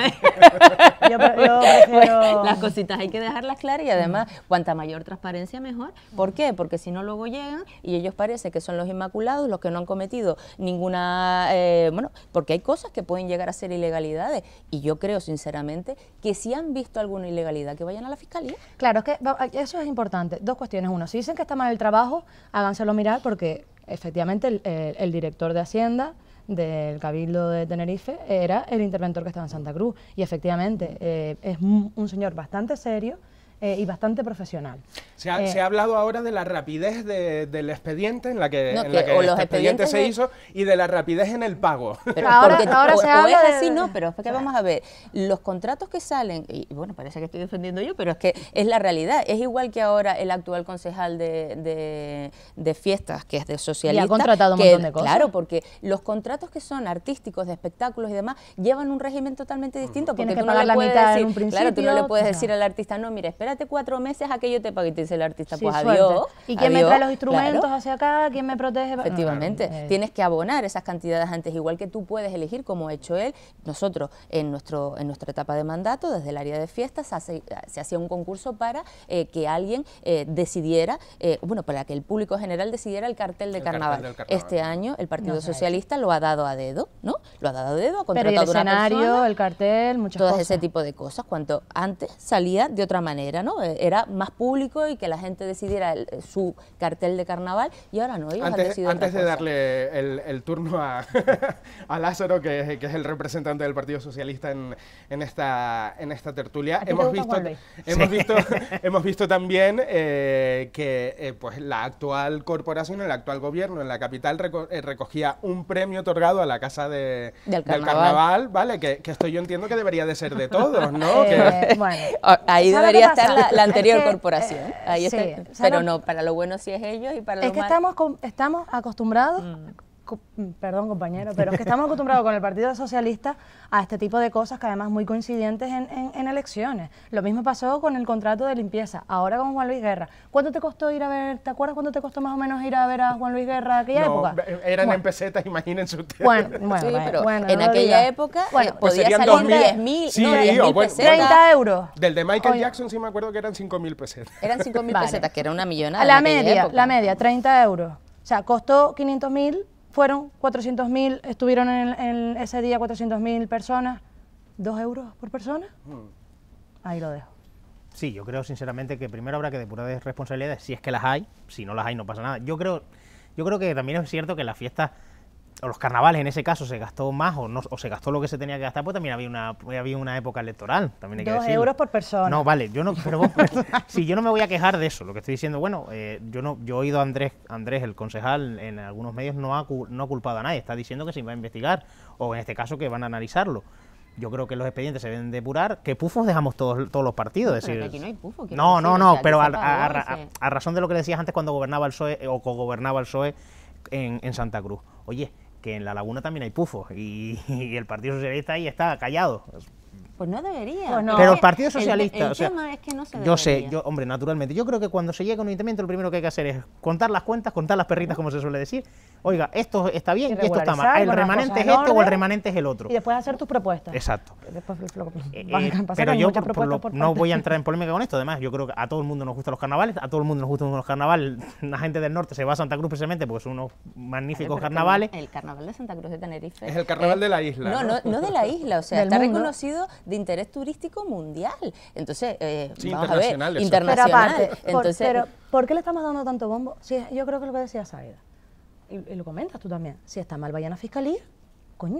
Pues, las cositas hay que dejarlas claras y además, cuanta mayor transparencia, mejor. ¿Por qué? Porque si no, luego llegan y ellos parece que son los inmaculados, los que no han cometido ninguna... Eh, bueno, porque hay cosas que pueden llegar a ser ilegalidades y yo creo, sinceramente, que si han visto alguna ilegalidad, que vayan a la fiscalía. Claro, es que eso es importante. Dos cuestiones. Uno, si dicen que está mal el trabajo, háganselo mirar porque efectivamente el director de Hacienda del Cabildo de Tenerife era el interventor que estaba en Santa Cruz. Y efectivamente, eh, es un señor bastante serio, eh, y bastante profesional. Se ha, eh, hablado ahora de la rapidez del expediente en la que, este expediente se hizo y de la rapidez en el pago. Pero ahora, se habla de... no, pero es que vamos a ver, los contratos que salen, y bueno, parece que estoy defendiendo yo, pero es que es la realidad, es igual que ahora el actual concejal de, fiestas, que es de socialista. Y ha contratado un montón de cosas. Claro, porque los contratos que son artísticos, de espectáculos y demás, llevan un régimen totalmente distinto. Porque tú no la puedes decir, Claro, tú no le puedes decir al artista, no, mira, espera cuatro meses a que yo te pague. te dice el artista, pues adiós. ¿Y quién me trae los instrumentos hacia acá? ¿Quién me protege? Efectivamente, tienes que abonar esas cantidades antes, igual que tú puedes elegir, como ha hecho él. Nosotros, en, nuestro, en nuestra etapa de mandato, desde el área de fiestas, se, hacía un concurso para eh, que alguien eh, decidiera, eh, bueno, para que el público general decidiera el cartel de carnaval. Este año el Partido Socialista lo ha dado a dedo, ¿no? Lo ha dado a dedo, ha contratado el escenario, el cartel, muchas todas todo ese tipo de cosas, cuanto antes salía de otra manera. Eh, era, más público y que la gente decidiera eh, su cartel de carnaval y ahora no. Ellos antes antes de darle el, turno a, <laughs> Lázaro, que, es el representante del Partido Socialista en, en, esta, en esta tertulia, hemos visto, hemos, visto, <laughs> hemos visto también eh, que pues, la actual corporación, el actual gobierno en la capital recogía un premio otorgado a la Casa de, del, carnaval. ¿vale? Que, que yo entiendo que debería de ser de todos, <laughs> ahí debería la, anterior corporación. Eh, Ahí Pero no, para lo bueno sí es ellos y para lo malo. Es que estamos, estamos acostumbrados. Mm perdón compañero, pero es que estamos acostumbrados con el Partido Socialista a este tipo de cosas que además muy coincidentes en, elecciones. Lo mismo pasó con el contrato de limpieza, ahora con Juan Luis Guerra. ¿Cuánto te costó ir a ver, te acuerdas cuánto te costó más o menos ir a ver a Juan Luis Guerra aquella época? eran en pesetas, <laughs> imagínense ustedes. Bueno, en aquella época eh, podía salir 10.000, 30 euros. Del de Michael Jackson sí me acuerdo que eran 5.000 pesetas. Eran 5.000 mil pesetas, que era una millonada. La media, la media, 30 euros. O sea, costó 500 mil fueron 400.000, estuvieron en, ese día 400.000 personas, dos euros por persona. Hmm. Ahí lo dejo. Sí, yo creo sinceramente que primero habrá que depurar responsabilidades, si es que las hay, si no las hay no pasa nada. Yo creo, yo creo que también es cierto que las fiestas o los carnavales en ese caso se gastó más o, no, o se gastó lo que se tenía que gastar, pues también había una, había una época electoral. También Dos euros por persona. No, vale, yo no, pero vos, <laughs> si yo no me voy a quejar de eso, lo que estoy diciendo, bueno, eh, yo no, yo he oído a Andrés, Andrés, el concejal, en algunos medios no ha, no ha culpado a nadie, está diciendo que se va a investigar, o en este caso que van a analizarlo yo creo que los expedientes se deben depurar, que pufos dejamos todos, los partidos. No, no No, no, pero a, razón de lo que decías antes cuando gobernaba el PSOE o cogobernaba el PSOE en Santa Cruz. Oye, que en la laguna también hay pufos <laughs> y, el Partido Socialista ahí está callado. Pues no debería. Pues Pero el Partido Socialista. Yo sé, yo, hombre, naturalmente. Yo creo que cuando se llega a un ayuntamiento, lo primero que hay que hacer es contar las cuentas, contar las perritas, como se suele decir, oiga, esto está bien esto está mal. ¿El remanente es esto o el remanente es el otro? Y después hacer tus propuestas. Exacto. Después, eh, pero yo no voy a entrar en polémica con esto. Además, yo creo que a todo el mundo nos gustan los carnavales, a todo el mundo nos gustan los carnavales. <laughs> La gente del norte se va a Santa Cruz precisamente porque son unos magníficos carnavales. El carnaval de Santa Cruz de Tenerife. Es el carnaval de la isla. No, no, no de la isla, o sea, está reconocido de interés turístico mundial. Entonces, eh, internacional, Pero aparte, pero, ¿por qué le estamos dando tanto bombo? Sí, yo creo que lo que decía Saida y, lo comentas tú también, si está mal, vayan a fiscalía, coño,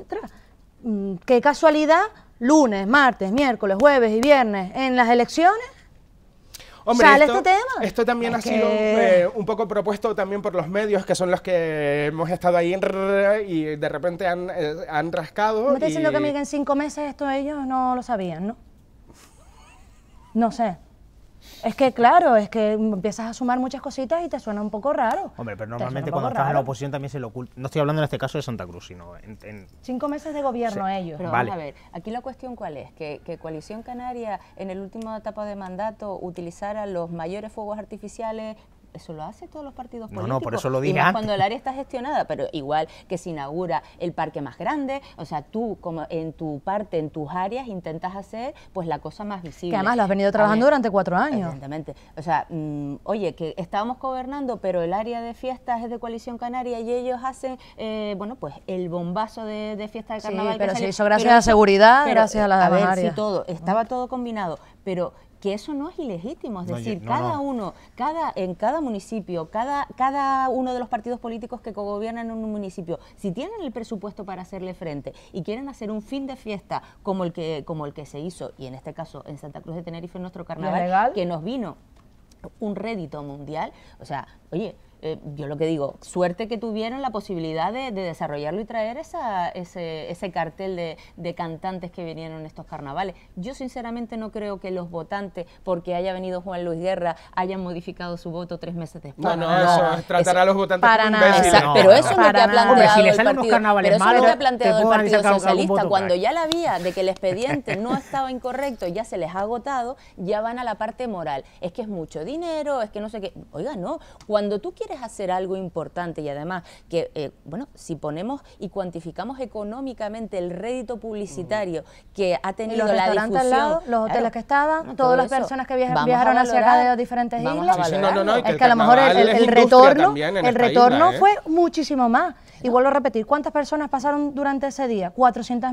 mm, qué casualidad, lunes, martes, miércoles, jueves y viernes en las elecciones ¿Sale este tema? Esto también ha sido eh, un poco propuesto también por los medios, que son los que hemos estado ahí y de repente han, eh, rascado. ¿Me estás diciendo que en cinco meses esto ellos no lo sabían, no? No sé. Es que claro, es que empiezas a sumar muchas cositas y te suena un poco raro. Hombre, pero normalmente cuando estás en la oposición también se lo oculta. No estoy hablando en este caso de Santa Cruz, sino en... Cinco meses de gobierno ellos. vale. a ver, aquí la cuestión cuál es, que, que Coalición Canaria en el último etapa de mandato utilizara los mayores fuegos artificiales, eso lo hace todos los partidos políticos. No, no, por eso lo y cuando el área está gestionada, pero igual que se inaugura el parque más grande, o sea, tú como en tu parte, en tus áreas, intentas hacer pues la cosa más visible. Que además lo has venido trabajando durante cuatro años. Evidentemente. O sea, mm, oye, que estábamos gobernando, pero el área de fiestas es de Coalición Canaria y ellos hacen, eh, bueno, pues el bombazo de, fiestas de carnaval. Sí, pero se hizo gracias a la seguridad, gracias a las áreas. todo, estaba todo combinado, pero que eso no es ilegítimo, es decir, cada uno, cada, en cada municipio, cada, cada uno de los partidos políticos que gobiernan en un municipio, si tienen el presupuesto para hacerle frente y quieren hacer un fin de fiesta como el que, como el que se hizo, y en este caso en Santa Cruz de Tenerife, nuestro carnaval, que nos vino un rédito mundial, o sea, oye, eh, yo lo que digo, suerte que tuvieron la posibilidad de, desarrollarlo y traer ese, cartel de, cantantes que vinieron en estos carnavales. Yo sinceramente no creo que los votantes, porque haya venido Juan Luis Guerra, hayan modificado su voto tres meses después. No, no, eso tratará a los votantes para nada. pero eso no lo que ha planteado partido, pero eso no lo que ha planteado el Partido Socialista. cuando ya la vía de que el expediente no estaba incorrecto, ya se les ha agotado, ya van a la parte moral. Es que es mucho dinero, es que no sé qué. Oiga, no, cuando tú quieres hacer algo importante y además que, eh, bueno, si ponemos y cuantificamos económicamente el rédito publicitario que ha tenido los la difusión. Al los hoteles que estaban, todas las personas que viajaron hacia acá de diferentes islas. es que, a lo mejor el, retorno, el retorno ¿eh? fue muchísimo más. Y vuelvo a repetir, ¿cuántas personas pasaron durante ese día?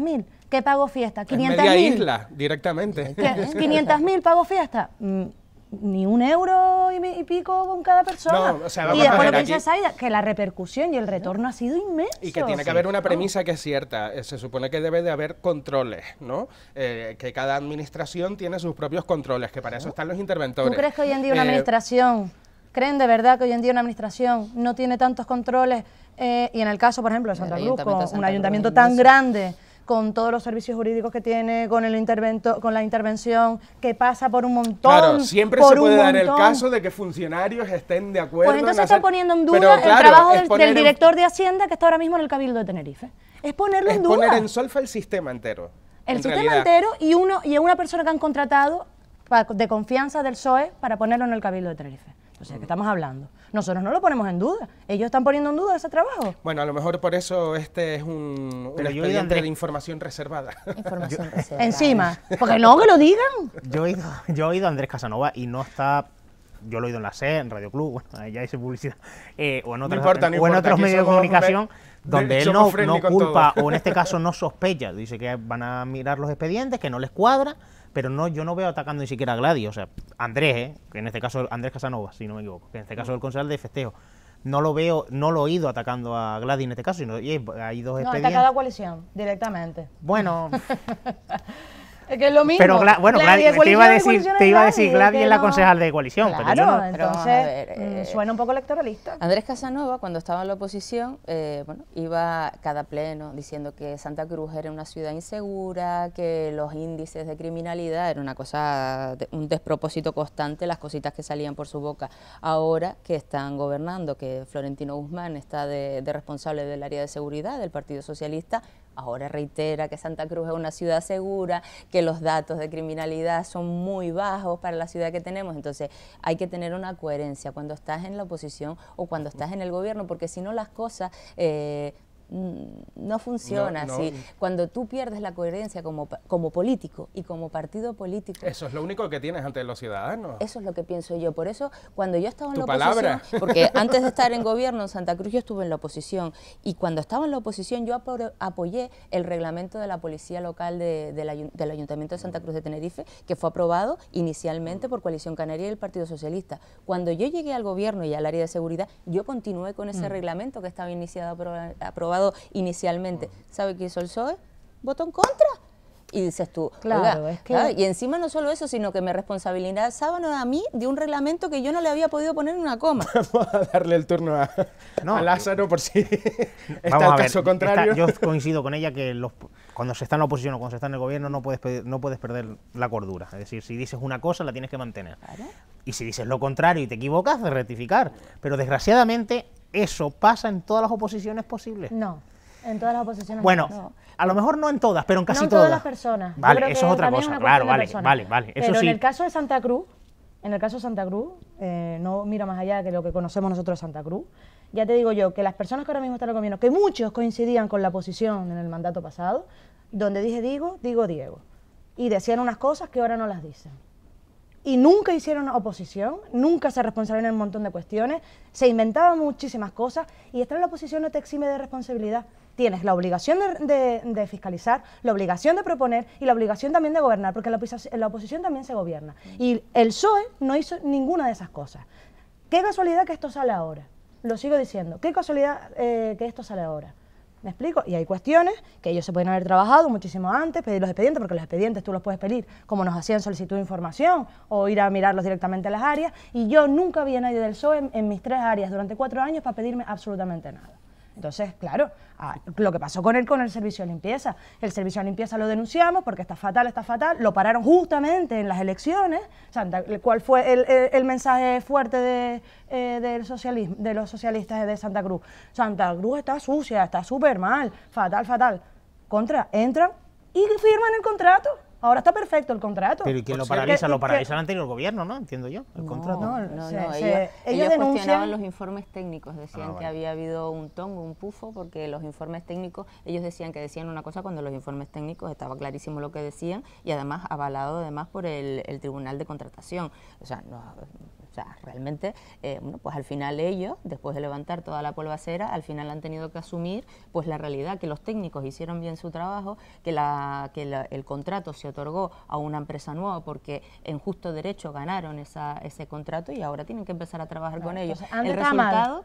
mil que pagó fiesta? 500.000. isla, directamente. 500.000 pagó fiesta. Mm, ni un euro y, pico con cada persona. y lo que dice Saida, que la repercusión y el retorno ha sido inmenso. Y que tiene que haber una premisa que es cierta. Eh, se supone que debe de haber controles, ¿no? Eh, que cada administración tiene sus propios controles, que para eso están los interventores. ¿Tú crees que hoy en día una eh, administración, creen de verdad que hoy en día una administración no tiene tantos controles? y en el caso, por ejemplo, de Santa Cruz, un ayuntamiento tan grande con todos los servicios jurídicos que tiene, con el intervento, con la intervención que pasa por un montón. Claro, siempre se puede dar el caso de que funcionarios estén de acuerdo. Pues entonces está poniendo en duda el trabajo del, director de Hacienda que está ahora mismo en el Cabildo de Tenerife. Es ponerlo en duda. poner en solfa el sistema entero. El sistema entero y uno y una persona que han contratado de confianza del PSOE para ponerlo en el Cabildo de Tenerife. O sea, que estamos hablando. Nosotros no lo ponemos en duda. Ellos están poniendo en duda ese trabajo. Bueno, a lo mejor por eso este es un, expediente de información reservada. Información <laughs> reservada. Encima. Porque no, que lo digan. Yo he, yo he oído a Andrés Casanova y no está yo lo he oído en la SED, en Radio Club, bueno, ya hice publicidad, eh, o en, o en otros medios de comunicación, donde él no, no culpa, o en este <laughs> caso no sospecha, dice que van a mirar los expedientes, que no les cuadra, pero no, yo no veo atacando ni siquiera a Gladys, o sea, Andrés, ¿eh? que en este caso Andrés Casanova, si no me equivoco, que en este caso es el concejal de festejo. No lo veo, no lo he ido atacando a Gladys en este caso, sino hay dos expedientes. No, atacado a la coalición, directamente. Bueno, <laughs> Es que es lo mismo. Pero bueno, te iba a decir, te iba decir, Gladys es la concejal de coalición. pero no, entonces eh, eh, suena un poco electoralista. Andrés Casanova, cuando estaba en la oposición, eh, bueno, iba cada pleno diciendo que Santa Cruz era una ciudad insegura, que los índices de criminalidad era una cosa, un despropósito constante, las cositas que salían por su boca. Ahora que están gobernando, que Florentino Guzmán está de responsable del área de seguridad del Partido Socialista, Ahora reitera que Santa Cruz es una ciudad segura, que los datos de criminalidad son muy bajos para la ciudad que tenemos. Entonces hay que tener una coherencia cuando estás en la oposición o cuando estás en el gobierno, porque si no las cosas... Eh, Mm, no funciona así. Cuando tú pierdes la coherencia como, como político y como partido político. Eso es lo único que tienes ante los ciudadanos. Eso es lo que pienso yo. Por eso, cuando yo estaba en la oposición. Palabra? <laughs> Porque antes de estar en gobierno en Santa Cruz, yo estuve en la oposición. Y cuando estaba en la oposición, yo apoyé el reglamento de la policía local del Ayuntamiento de Santa Cruz de Tenerife, que fue aprobado inicialmente por Coalición Canaria y el Partido Socialista. Cuando yo llegué al gobierno y al área de seguridad, yo continué con ese mm. reglamento que estaba iniciado aprobado inicialmente. ¿Sabe qué hizo el en contra y dices tú, claro, es que... y encima no solo eso, sino que me responsabilizaban a mí de un reglamento que yo no le había podido poner una coma. <laughs> Vamos a darle el turno a, Lázaro por si <laughs> está el caso contrario. yo coincido con ella que los, cuando se está en la oposición o cuando se está en el gobierno no puedes, no puedes perder la cordura. Es decir, si dices una cosa la tienes que mantener. Y si dices lo contrario y te equivocas, de rectificar. Pero desgraciadamente eso pasa en todas las oposiciones posibles. No. En todas las oposiciones. Bueno, a lo mejor no en todas, pero en casi no en todas. las personas. Vale, eso es otra cosa. Claro, vale, vale, vale. pero en el caso de Santa Cruz, en el caso de Santa Cruz, eh, no miro más allá de lo que conocemos nosotros de Santa Cruz, ya te digo yo que las personas que ahora mismo están en que muchos coincidían con la posición en el mandato pasado, donde dije digo, digo Diego. Y decían unas cosas que ahora no las dicen. Y nunca hicieron oposición, nunca se responsabilizaron en un montón de cuestiones, se inventaban muchísimas cosas y estar en la oposición no te exime de responsabilidad tienes la obligación de, fiscalizar, la obligación de proponer y la obligación también de gobernar, porque la, oposición también se gobierna. Mm. Y el PSOE no hizo ninguna de esas cosas. Qué casualidad que esto sale ahora. Lo sigo diciendo. Qué casualidad eh, que esto sale ahora. ¿Me explico? Y hay cuestiones que ellos se pueden haber trabajado muchísimo antes, pedir los expedientes, porque los expedientes tú los puedes pedir, como nos hacían solicitud de información, o ir a mirarlos directamente a las áreas. Y yo nunca vi a nadie del PSOE en mis tres áreas durante cuatro años para pedirme absolutamente nada. Entonces, claro, lo que pasó con él con el servicio de limpieza. El servicio de limpieza lo denunciamos porque está fatal, está fatal. Lo pararon justamente en las elecciones. santa ¿Cuál fue el, mensaje fuerte de, eh, del socialismo, de los socialistas de Santa Cruz? Santa Cruz está sucia, está súper mal, fatal, fatal. Contra, entran y firman el contrato. Ahora está perfecto el contrato. Pero ¿y quién lo paraliza? lo paraliza el anterior gobierno, ¿no? Entiendo yo, el contrato. No, no, ellos, cuestionaban los informes técnicos, decían ah, que había habido un tongo, un pufo, porque los informes técnicos, ellos decían que decían una cosa cuando los informes técnicos estaba clarísimo lo que decían y además avalado además por el, el Tribunal de Contratación. O sea, no, realmente, eh, pues al final ellos, después de levantar toda la polvacera, al final han tenido que asumir pues la realidad, que los técnicos hicieron bien su trabajo, que, el contrato se otorgó a una empresa nueva porque en justo derecho ganaron ese contrato y ahora tienen que empezar a trabajar con ellos. Antes el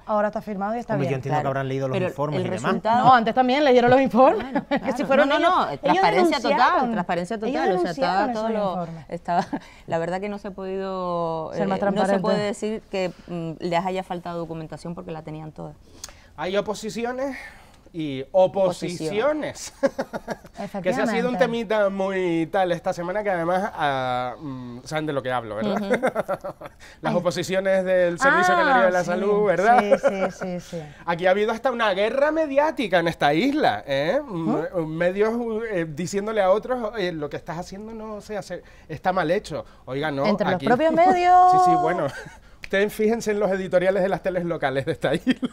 ahora está firmado y está bien. Yo entiendo que habrán leído los informes y demás. No, antes también leyeron los informes. <laughs> que si fueron no, no, transparencia, total, transparencia total, O estaba todo lo, <laughs> la verdad que no se ha podido... Eh, puede decir que mm, les haya faltado documentación porque la tenían todas? Hay oposiciones y oposiciones. <laughs> que se ha sido un temita muy tal esta semana que además ah, mm, saben de lo que hablo, ¿verdad? <laughs> Las oposiciones del Servicio Canario de la ah, Salud, ¿verdad? Sí, sí, sí, <laughs> Aquí ha habido hasta una guerra mediática en esta isla, ¿eh? Mm, ¿Mm? Eh, Medios eh, diciéndole a otros lo que estás haciendo no se hace, está mal hecho. Oiga, no. Entre los propios medios. sí, sí, bueno fíjense en los editoriales de las teles locales de esta isla.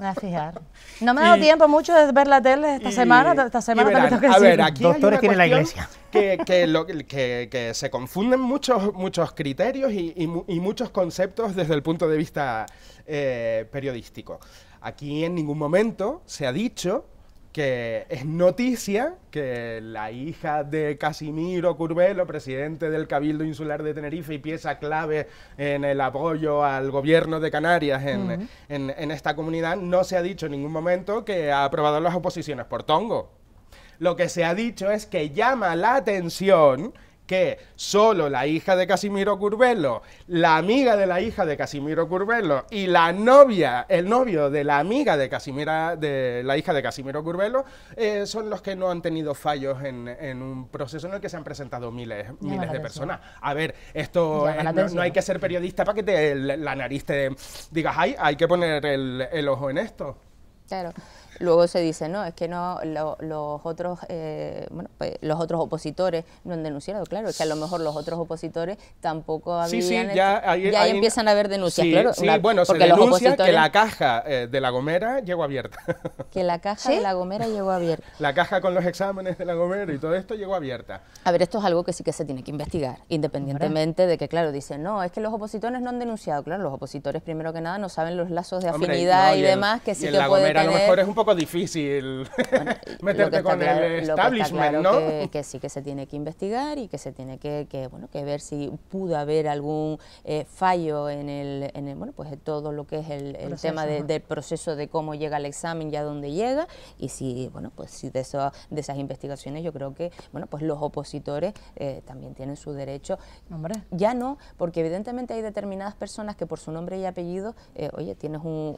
A fijar. No me ha dado tiempo mucho de ver la tele esta semana. Esta semana tengo que a ver, aquí Doctores la iglesia. Que, se confunden muchos, muchos criterios y, muchos conceptos desde el punto de vista eh, periodístico. Aquí en ningún momento se ha dicho que es noticia que la hija de Casimiro Curbelo, presidente del Cabildo Insular de Tenerife y pieza clave en el apoyo al gobierno de Canarias en, esta comunidad, no se ha dicho en ningún momento que ha aprobado las oposiciones por Tongo. Lo que se ha dicho es que llama la atención que solo la hija de Casimiro Curbelo, la amiga de la hija de Casimiro Curbelo y la novia, el novio de la amiga de Casimira, de la hija de Casimiro Curbelo, eh, son los que no han tenido fallos en, un proceso en el que se han presentado miles, miles de personas. A ver, esto no, hay que ser periodista para que te, la nariz te digas, ay, hay que poner el, el ojo en esto. Claro. Luego se dice, no, es que no los otros eh, bueno, pues, los otros opositores no han denunciado, claro, es que a lo mejor los otros opositores tampoco Sí, sí, ya, ya empiezan a haber denuncias, claro. bueno, se denuncia que la caja eh, de La Gomera llegó abierta. <laughs> que la caja de La Gomera llegó abierta. La caja con los exámenes de La Gomera y todo esto llegó abierta. A ver, esto es algo que sí que se tiene que investigar, independientemente de que, claro, dicen, no, es que los opositores no han denunciado, claro, los opositores primero que nada no saben los lazos de afinidad y, demás que sí y que La Gomera a lo mejor es un poco difícil <laughs> meterte con el establishment, ¿no? Que, sí que se tiene que investigar y que se tiene que, que bueno, que ver si pudo haber algún eh, fallo en el, en el, bueno, pues todo lo que es el, tema del proceso de cómo llega el examen y a dónde llega y si, bueno, pues si de, eso, de esas investigaciones yo creo que, bueno, pues los opositores eh, también tienen su derecho. Hombre. Ya no, porque evidentemente hay determinadas personas que por su nombre y apellido, eh, oye, tienes un...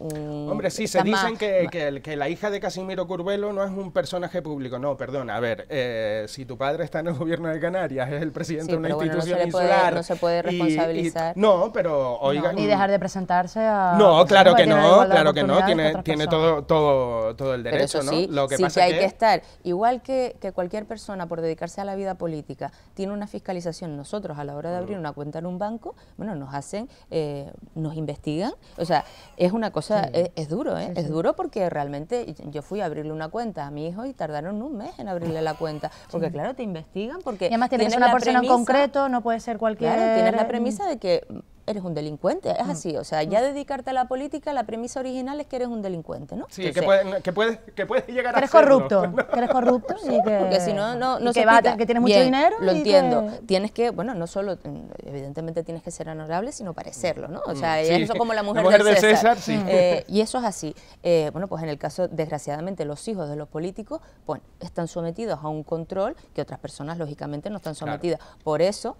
Hombre, sí, se dicen que, que, que hija de Casimiro Curbelo no es un personaje público. No, perdón, a ver, eh, si tu padre está en el gobierno de Canarias, es el presidente de una institución no insular. no se puede responsabilizar. no, pero oigan. y dejar de presentarse a. No, claro que no, claro que no. Tiene, todo, todo, todo el derecho, pero eso sí, ¿no? Lo que pasa que hay que... estar. Igual que, cualquier persona por dedicarse a la vida política tiene una fiscalización, nosotros a la hora de abrir mm. una cuenta en un banco, bueno, nos hacen, eh, nos investigan. O sea, es una cosa, es, duro, ¿eh? es duro porque realmente yo fui a abrirle una cuenta a mi hijo y tardaron un mes en abrirle la cuenta, <laughs> porque claro, te investigan, porque... Y además tienes una porción en concreto, no puede ser cualquier... Claro, tienes la premisa de que eres un delincuente, es mm. así, o sea, ya mm. dedicarte a la política, la premisa original es que eres un delincuente, ¿no? Sí, que, puedes, que, que llegar a ser... corrupto, <laughs> que eres corrupto <laughs> y Porque si no, no, no que, que, tienes mucho dinero Lo entiendo, tienes que, bueno, no solo, mm, evidentemente tienes que ser honorable, sino parecerlo, ¿no? O sea, eso como la mujer, la César. sí. Eh, <laughs> y eso es así. Eh, bueno, pues en el caso, desgraciadamente, los hijos de los políticos, bueno están sometidos a un control que otras personas, lógicamente, no están sometidas. Por eso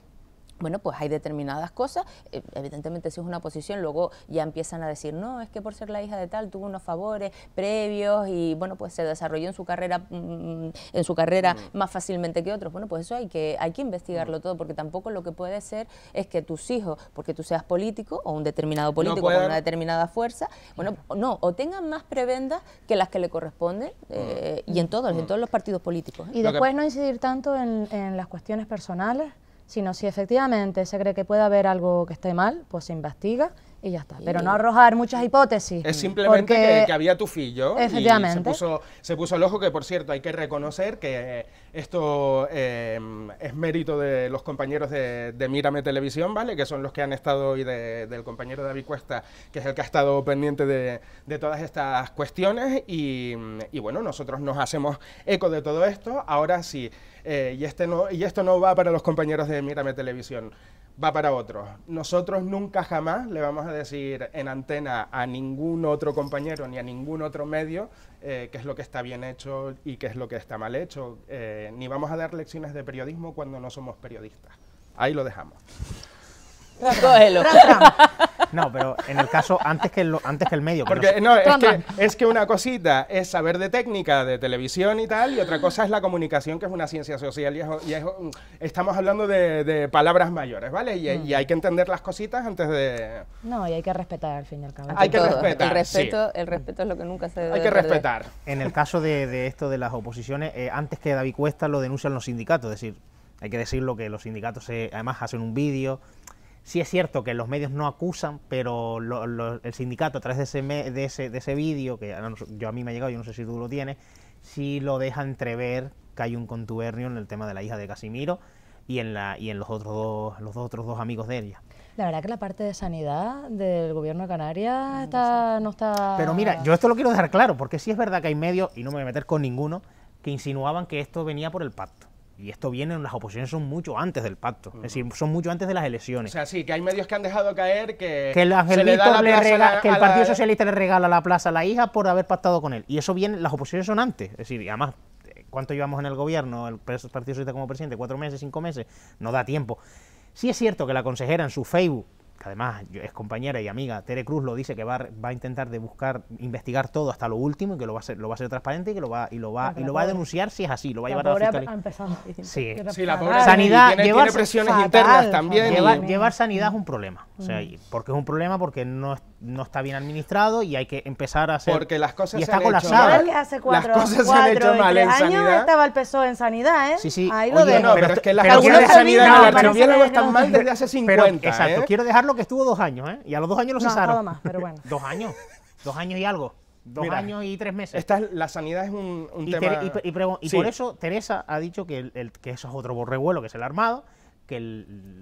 bueno, pues hay determinadas cosas, eh, evidentemente si es una posición, luego ya empiezan a decir, no, es que por ser la hija de tal tuvo unos favores previos y bueno, pues se desarrolló en su carrera mm, mm, en su carrera mm. más fácilmente que otros. Bueno, pues eso hay que hay que investigarlo todo porque tampoco lo que puede ser es que tus hijos, porque tú seas político o un determinado político con una determinada fuerza, bueno, no, o tengan más prebendas que las que le corresponden eh, y en todos, en todos los partidos políticos. ¿eh? Y después no incidir tanto en las cuestiones personales sino si efectivamente se cree que puede haber algo que esté mal, pues se investiga y ya está. Pero no arrojar muchas hipótesis. Es simplemente que, había tu Efectivamente. Y se, puso, se puso el ojo que, por cierto, hay que reconocer que eh, esto eh, es mérito de los compañeros de, de, Mírame Televisión, ¿vale? Que son los que han estado y del compañero David Cuesta, que es el que ha estado pendiente de, todas estas cuestiones. Y, bueno, nosotros nos hacemos eco de todo esto. Ahora sí, eh, y, este no, y esto no va para los compañeros de Mírame Televisión va para otros. Nosotros nunca jamás le vamos a decir en antena a ningún otro compañero ni a ningún otro medio eh, qué es lo que está bien hecho y qué es lo que está mal hecho, eh, ni vamos a dar lecciones de periodismo cuando no somos periodistas. Ahí lo dejamos. No, pero en el caso, antes que el, antes que el medio. Porque no, es, que, una cosita es saber de técnica, de televisión y tal, y otra cosa es la comunicación, que es una ciencia social, y, estamos hablando de, palabras mayores, ¿vale? Y, mm. hay que entender las cositas antes de... No, y hay que respetar, al fin y al cabo. Hay que respetar, el respeto, el respeto es lo que nunca se debe Hay que respetar. En el caso de, esto de las oposiciones, eh, antes que David Cuesta lo denuncian los sindicatos, es decir, hay que decir lo que los sindicatos además hacen un vídeo Sí es cierto que los medios no acusan, pero el sindicato a través de ese, de ese, vídeo, que yo a mí me ha llegado, yo no sé si tú lo tienes, sí lo deja entrever que hay un contubernio en el tema de la hija de Casimiro y en, la, y en los, otros dos, los otros dos amigos de ella. La verdad que la parte de sanidad del gobierno de Canarias no está... Pero mira, yo esto lo quiero dejar claro, porque sí es verdad que hay medios, y no me voy a meter con ninguno, que insinuaban que esto venía por el pacto. Y esto viene, las oposiciones son mucho antes del pacto, es decir, son mucho antes de las elecciones. O sea, sí, que hay medios que han dejado caer que... Que el, Partido Socialista le regala la plaza a la hija por haber pactado con él. Y eso viene, las oposiciones son antes, es decir, y además, ¿cuánto llevamos en el gobierno? El Partido Socialista como presidente, cuatro meses, cinco meses, no da tiempo. Sí es cierto que la consejera en su Facebook que además es compañera y amiga, Tere Cruz lo dice que va, va a intentar de buscar, investigar todo hasta lo último y que lo va a ser, lo va a ser transparente y que lo va, y lo va, y lo va a denunciar si es así, lo va a llevar a la fiscalía. Sí. la sanidad tiene, llevar, presiones internas también. Llevar, sanidad es un problema, o sea, porque es un problema porque no es no está bien administrado y hay que empezar a hacer. Porque las cosas se han Hecho mal. Hace cuatro, las cosas se han hecho mal en sanidad. estaba el PSOE en sanidad, ¿eh? Sí, sí. Ahí lo Oye, no, pero, es que las cosas de sanidad no, en el archipiélago están mal desde hace 50. Pero, exacto, ¿eh? quiero dejarlo que estuvo dos años, ¿eh? Y a los dos años lo cesaron. No, más, pero bueno. <laughs> dos años. Dos años y algo. Dos Mira, años y tres meses. Esta la sanidad es un, un y tema. y, y, y por eso Teresa ha dicho que, el, que eso es otro revuelo que se le ha armado que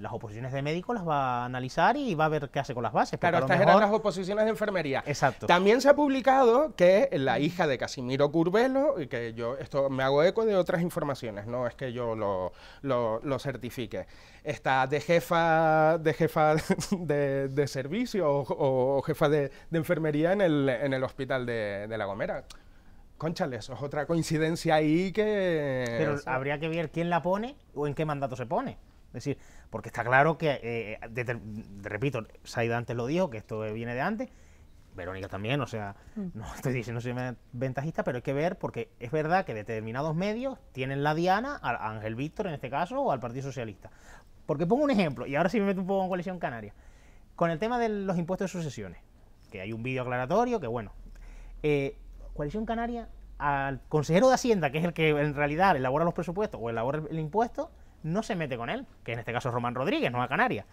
las oposiciones de médico las va a analizar y va a ver qué hace con las bases. Claro, estas eran las oposiciones de enfermería. Exacto. También se ha publicado que la hija de Casimiro Curbelo, y que yo esto me hago eco de otras informaciones, no es que yo lo, certifique, está de jefa de jefa <laughs> de, de servicio o, jefa de, enfermería en el, hospital de, La Gomera. Conchales, es otra coincidencia ahí que... Pero habría que ver quién la pone o en qué mandato se pone. Es decir, porque está claro que, eh, eh, repito, Saida antes lo dijo, que esto viene de antes, Verónica también, o sea, mm. no <laughs> estoy diciendo soy ventajista, pero hay que ver porque es verdad que determinados medios tienen la diana a Ángel Víctor en este caso o al Partido Socialista. Porque pongo un ejemplo, y ahora sí me meto un poco en coalición canaria, con el tema de los impuestos de sucesiones, que hay un vídeo aclaratorio, que bueno, eh, coalición canaria al consejero de Hacienda, que es el que en realidad elabora los presupuestos o elabora el impuesto, no se mete con él, que en este caso es Román Rodríguez, no a Canarias.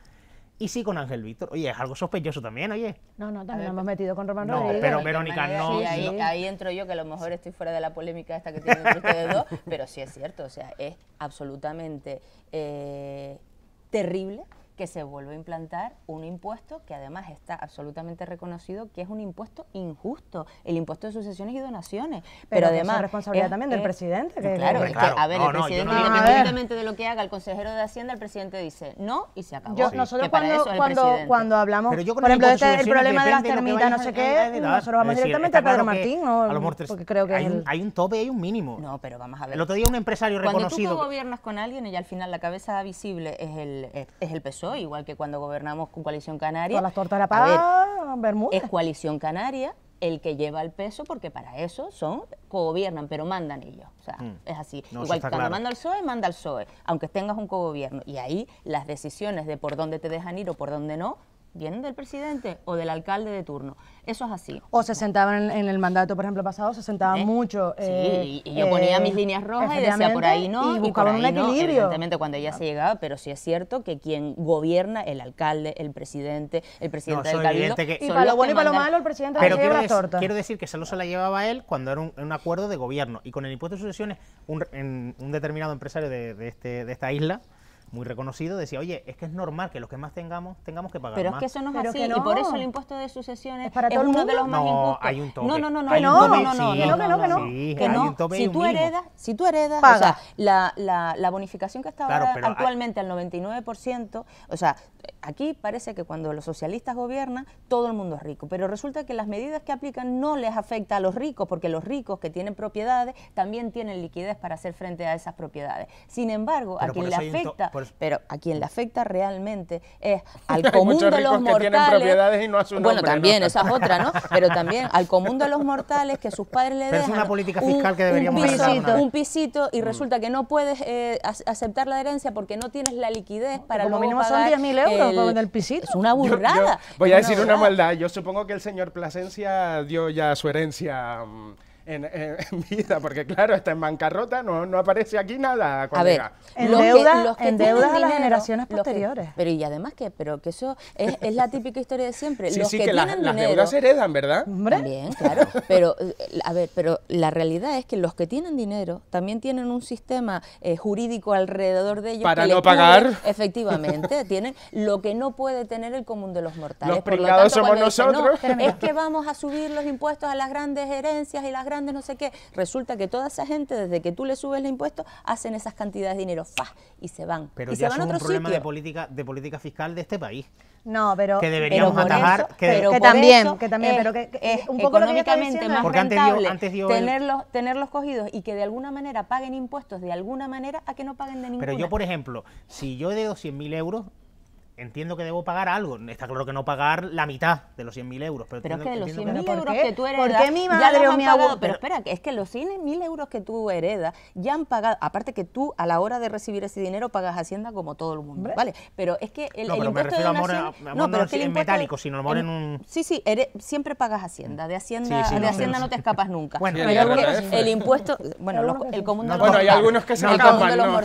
Y sí con Ángel Víctor. Oye, es algo sospechoso también, oye. No, no, también hemos metido con Román no, Pero Verónica no. Sí, ahí, entro yo, que a lo mejor estoy fuera de la polémica esta que tienen ustedes dos, <laughs> pero sí es cierto, o sea, es absolutamente eh, terrible que se vuelve a implantar un impuesto que además está absolutamente reconocido que es un impuesto injusto, el impuesto de sucesiones y donaciones. Pero, además... Es responsabilidad también del presidente. Que claro, es Que, a ver, el presidente, independientemente de lo que haga el consejero de Hacienda, el presidente dice no y se acabó. Nosotros cuando, cuando, hablamos, por ejemplo, este, el problema de las termitas, no sé qué, nosotros vamos directamente a Pedro Martín. porque creo que hay un tope, hay un mínimo. No, pero vamos a ver. lo otro día un empresario reconocido... Cuando tú gobiernas con alguien y al final la cabeza visible es el, es el PSOE, igual que cuando gobernamos con Coalición Canaria. Con las tortas la Es Coalición Canaria el que lleva el peso, porque para eso son, co-gobiernan pero mandan ellos. O sea, mm. es así. Igual cuando manda el PSOE, manda el PSOE, aunque tengas un co-gobierno Y ahí las decisiones de por dónde te dejan ir o por dónde no vienen del presidente o del alcalde de turno. Eso es así. O se sentaban en, el mandato, por ejemplo, pasado, se sentaban ¿Eh? mucho. Sí, eh, y, yo ponía mis eh, líneas rojas y decía por ahí no. Y buscaban un equilibrio. evidentemente, cuando ya ah. se llegaba, pero sí es cierto que quien gobierna, el alcalde, el presidente, el presidente de del cabildo. Que, y para lo bueno y para lo malo, el presidente de la torta. quiero decir que solo se la llevaba él cuando era un, acuerdo de gobierno. Y con el impuesto de sucesiones, un, en, un determinado empresario de este, esta isla muy reconocido, decía, oye, es que es normal que los que más tengamos tengamos que pagar Pero más. Pero es que eso no es así, y por eso el impuesto de sucesiones es, para uno de los más no, Hay un tope. No, no, no, no, no, no, no, no, no, Si tú heredas, si tú heredas, o sea, la, la, la bonificación que está ahora actualmente al 99%, o sea, aquí parece que cuando los socialistas gobiernan, todo el mundo es rico, pero resulta que las medidas que aplican no les afecta a los ricos, porque los ricos que tienen propiedades también tienen liquidez para hacer frente a esas propiedades. Sin embargo, a quien le afecta pero a quien le afecta realmente es <laughs> al común de los mortales. Que tienen propiedades y no a su bueno, también, ¿no? esa es otra, ¿no? Pero también al común de los mortales que sus padres le pero Es una política fiscal que deberíamos un pisito, un pisito y mm. resulta que no puedes eh, aceptar la herencia porque no tienes la liquidez para Como mínimo son 10.000 euros el, el pisito. Es una burrada. voy a decir una maldad. Yo supongo que el señor Plasencia dio ya su herencia. Mm, <laughs> en, vida, porque claro, está en bancarrota, no, no aparece aquí nada. a en los las generaciones posteriores. pero y además que, pero que eso es, la típica historia de siempre. los sí, que, tienen dinero, las deudas heredan, ¿verdad? También, claro. Pero, eh, a ver, pero la realidad es que los que tienen dinero también tienen un sistema eh, jurídico alrededor de ellos. Para no pagar. efectivamente, <laughs> tienen lo que no puede tener el común de los mortales. Los Por somos nosotros. es que vamos a subir los impuestos a las grandes herencias y las grandes no sé qué. Resulta que toda esa gente, desde que tú le subes el impuesto, hacen esas cantidades de dinero, fa y se van. Pero ya es un problema de política, de política fiscal de este país. No, pero que deberíamos atajar que, también, es un poco económicamente más antes dio, tenerlos, tenerlos cogidos y que de alguna manera paguen impuestos de alguna manera a que no paguen de ninguna. Pero yo, por ejemplo, si yo debo mil euros, entiendo que debo pagar algo. Está claro que no pagar la mitad de los 100.000 euros. Pero, es que de los 100.000 euros que tú heredas. ¿Por mi madre ya o pagado, Pero, espera, es que los 100.000 euros que tú heredas ya han pagado. Aparte que tú, a la hora de recibir ese dinero, pagas Hacienda como todo el mundo. ¿Vale? Pero es que el, no, pero el impuesto de donación, no, pero es que el en metálico, de, sino amor en, un. Sí, sí, siempre pagas Hacienda. De Hacienda, de no, Hacienda no te escapas nunca. Bueno, pero el, impuesto. Bueno, el común de los mortales. Bueno, hay algunos que se escapan. Algunos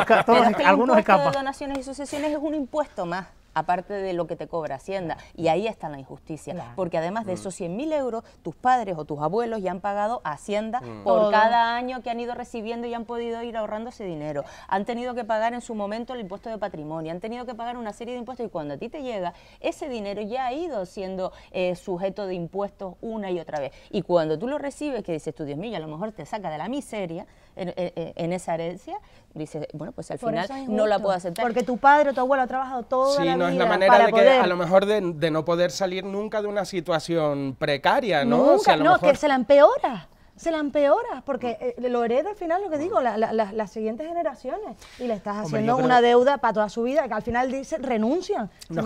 escapan. Pero es que el impuesto de donaciones y sucesiones es un impuesto puesto más aparte de lo que te cobra Hacienda. Y ahí está la injusticia, porque además de mm. esos esos 100.000 euros, tus padres o tus abuelos ya han pagado Hacienda mm. por cada año que han ido recibiendo y han podido ir ahorrando ese dinero. Han tenido que pagar en su momento el impuesto de patrimonio, han tenido que pagar una serie de impuestos y cuando a ti te llega, ese dinero ya ha ido siendo eh, sujeto de impuestos una y otra vez. Y cuando tú lo recibes, que dices tú, Dios mío, a lo mejor te saca de la miseria en, esa herencia, dices, bueno, pues al final no la puedo aceptar. Porque tu padre o tu abuelo ha trabajado toda la es la manera que, a lo mejor de, no poder salir nunca de una situación precaria, ¿no? no, que se la empeora se la empeora, porque eh, lo hereda al final, lo que digo, las siguientes generaciones. Y le estás haciendo una deuda para toda su vida, que al final dice, renuncian. no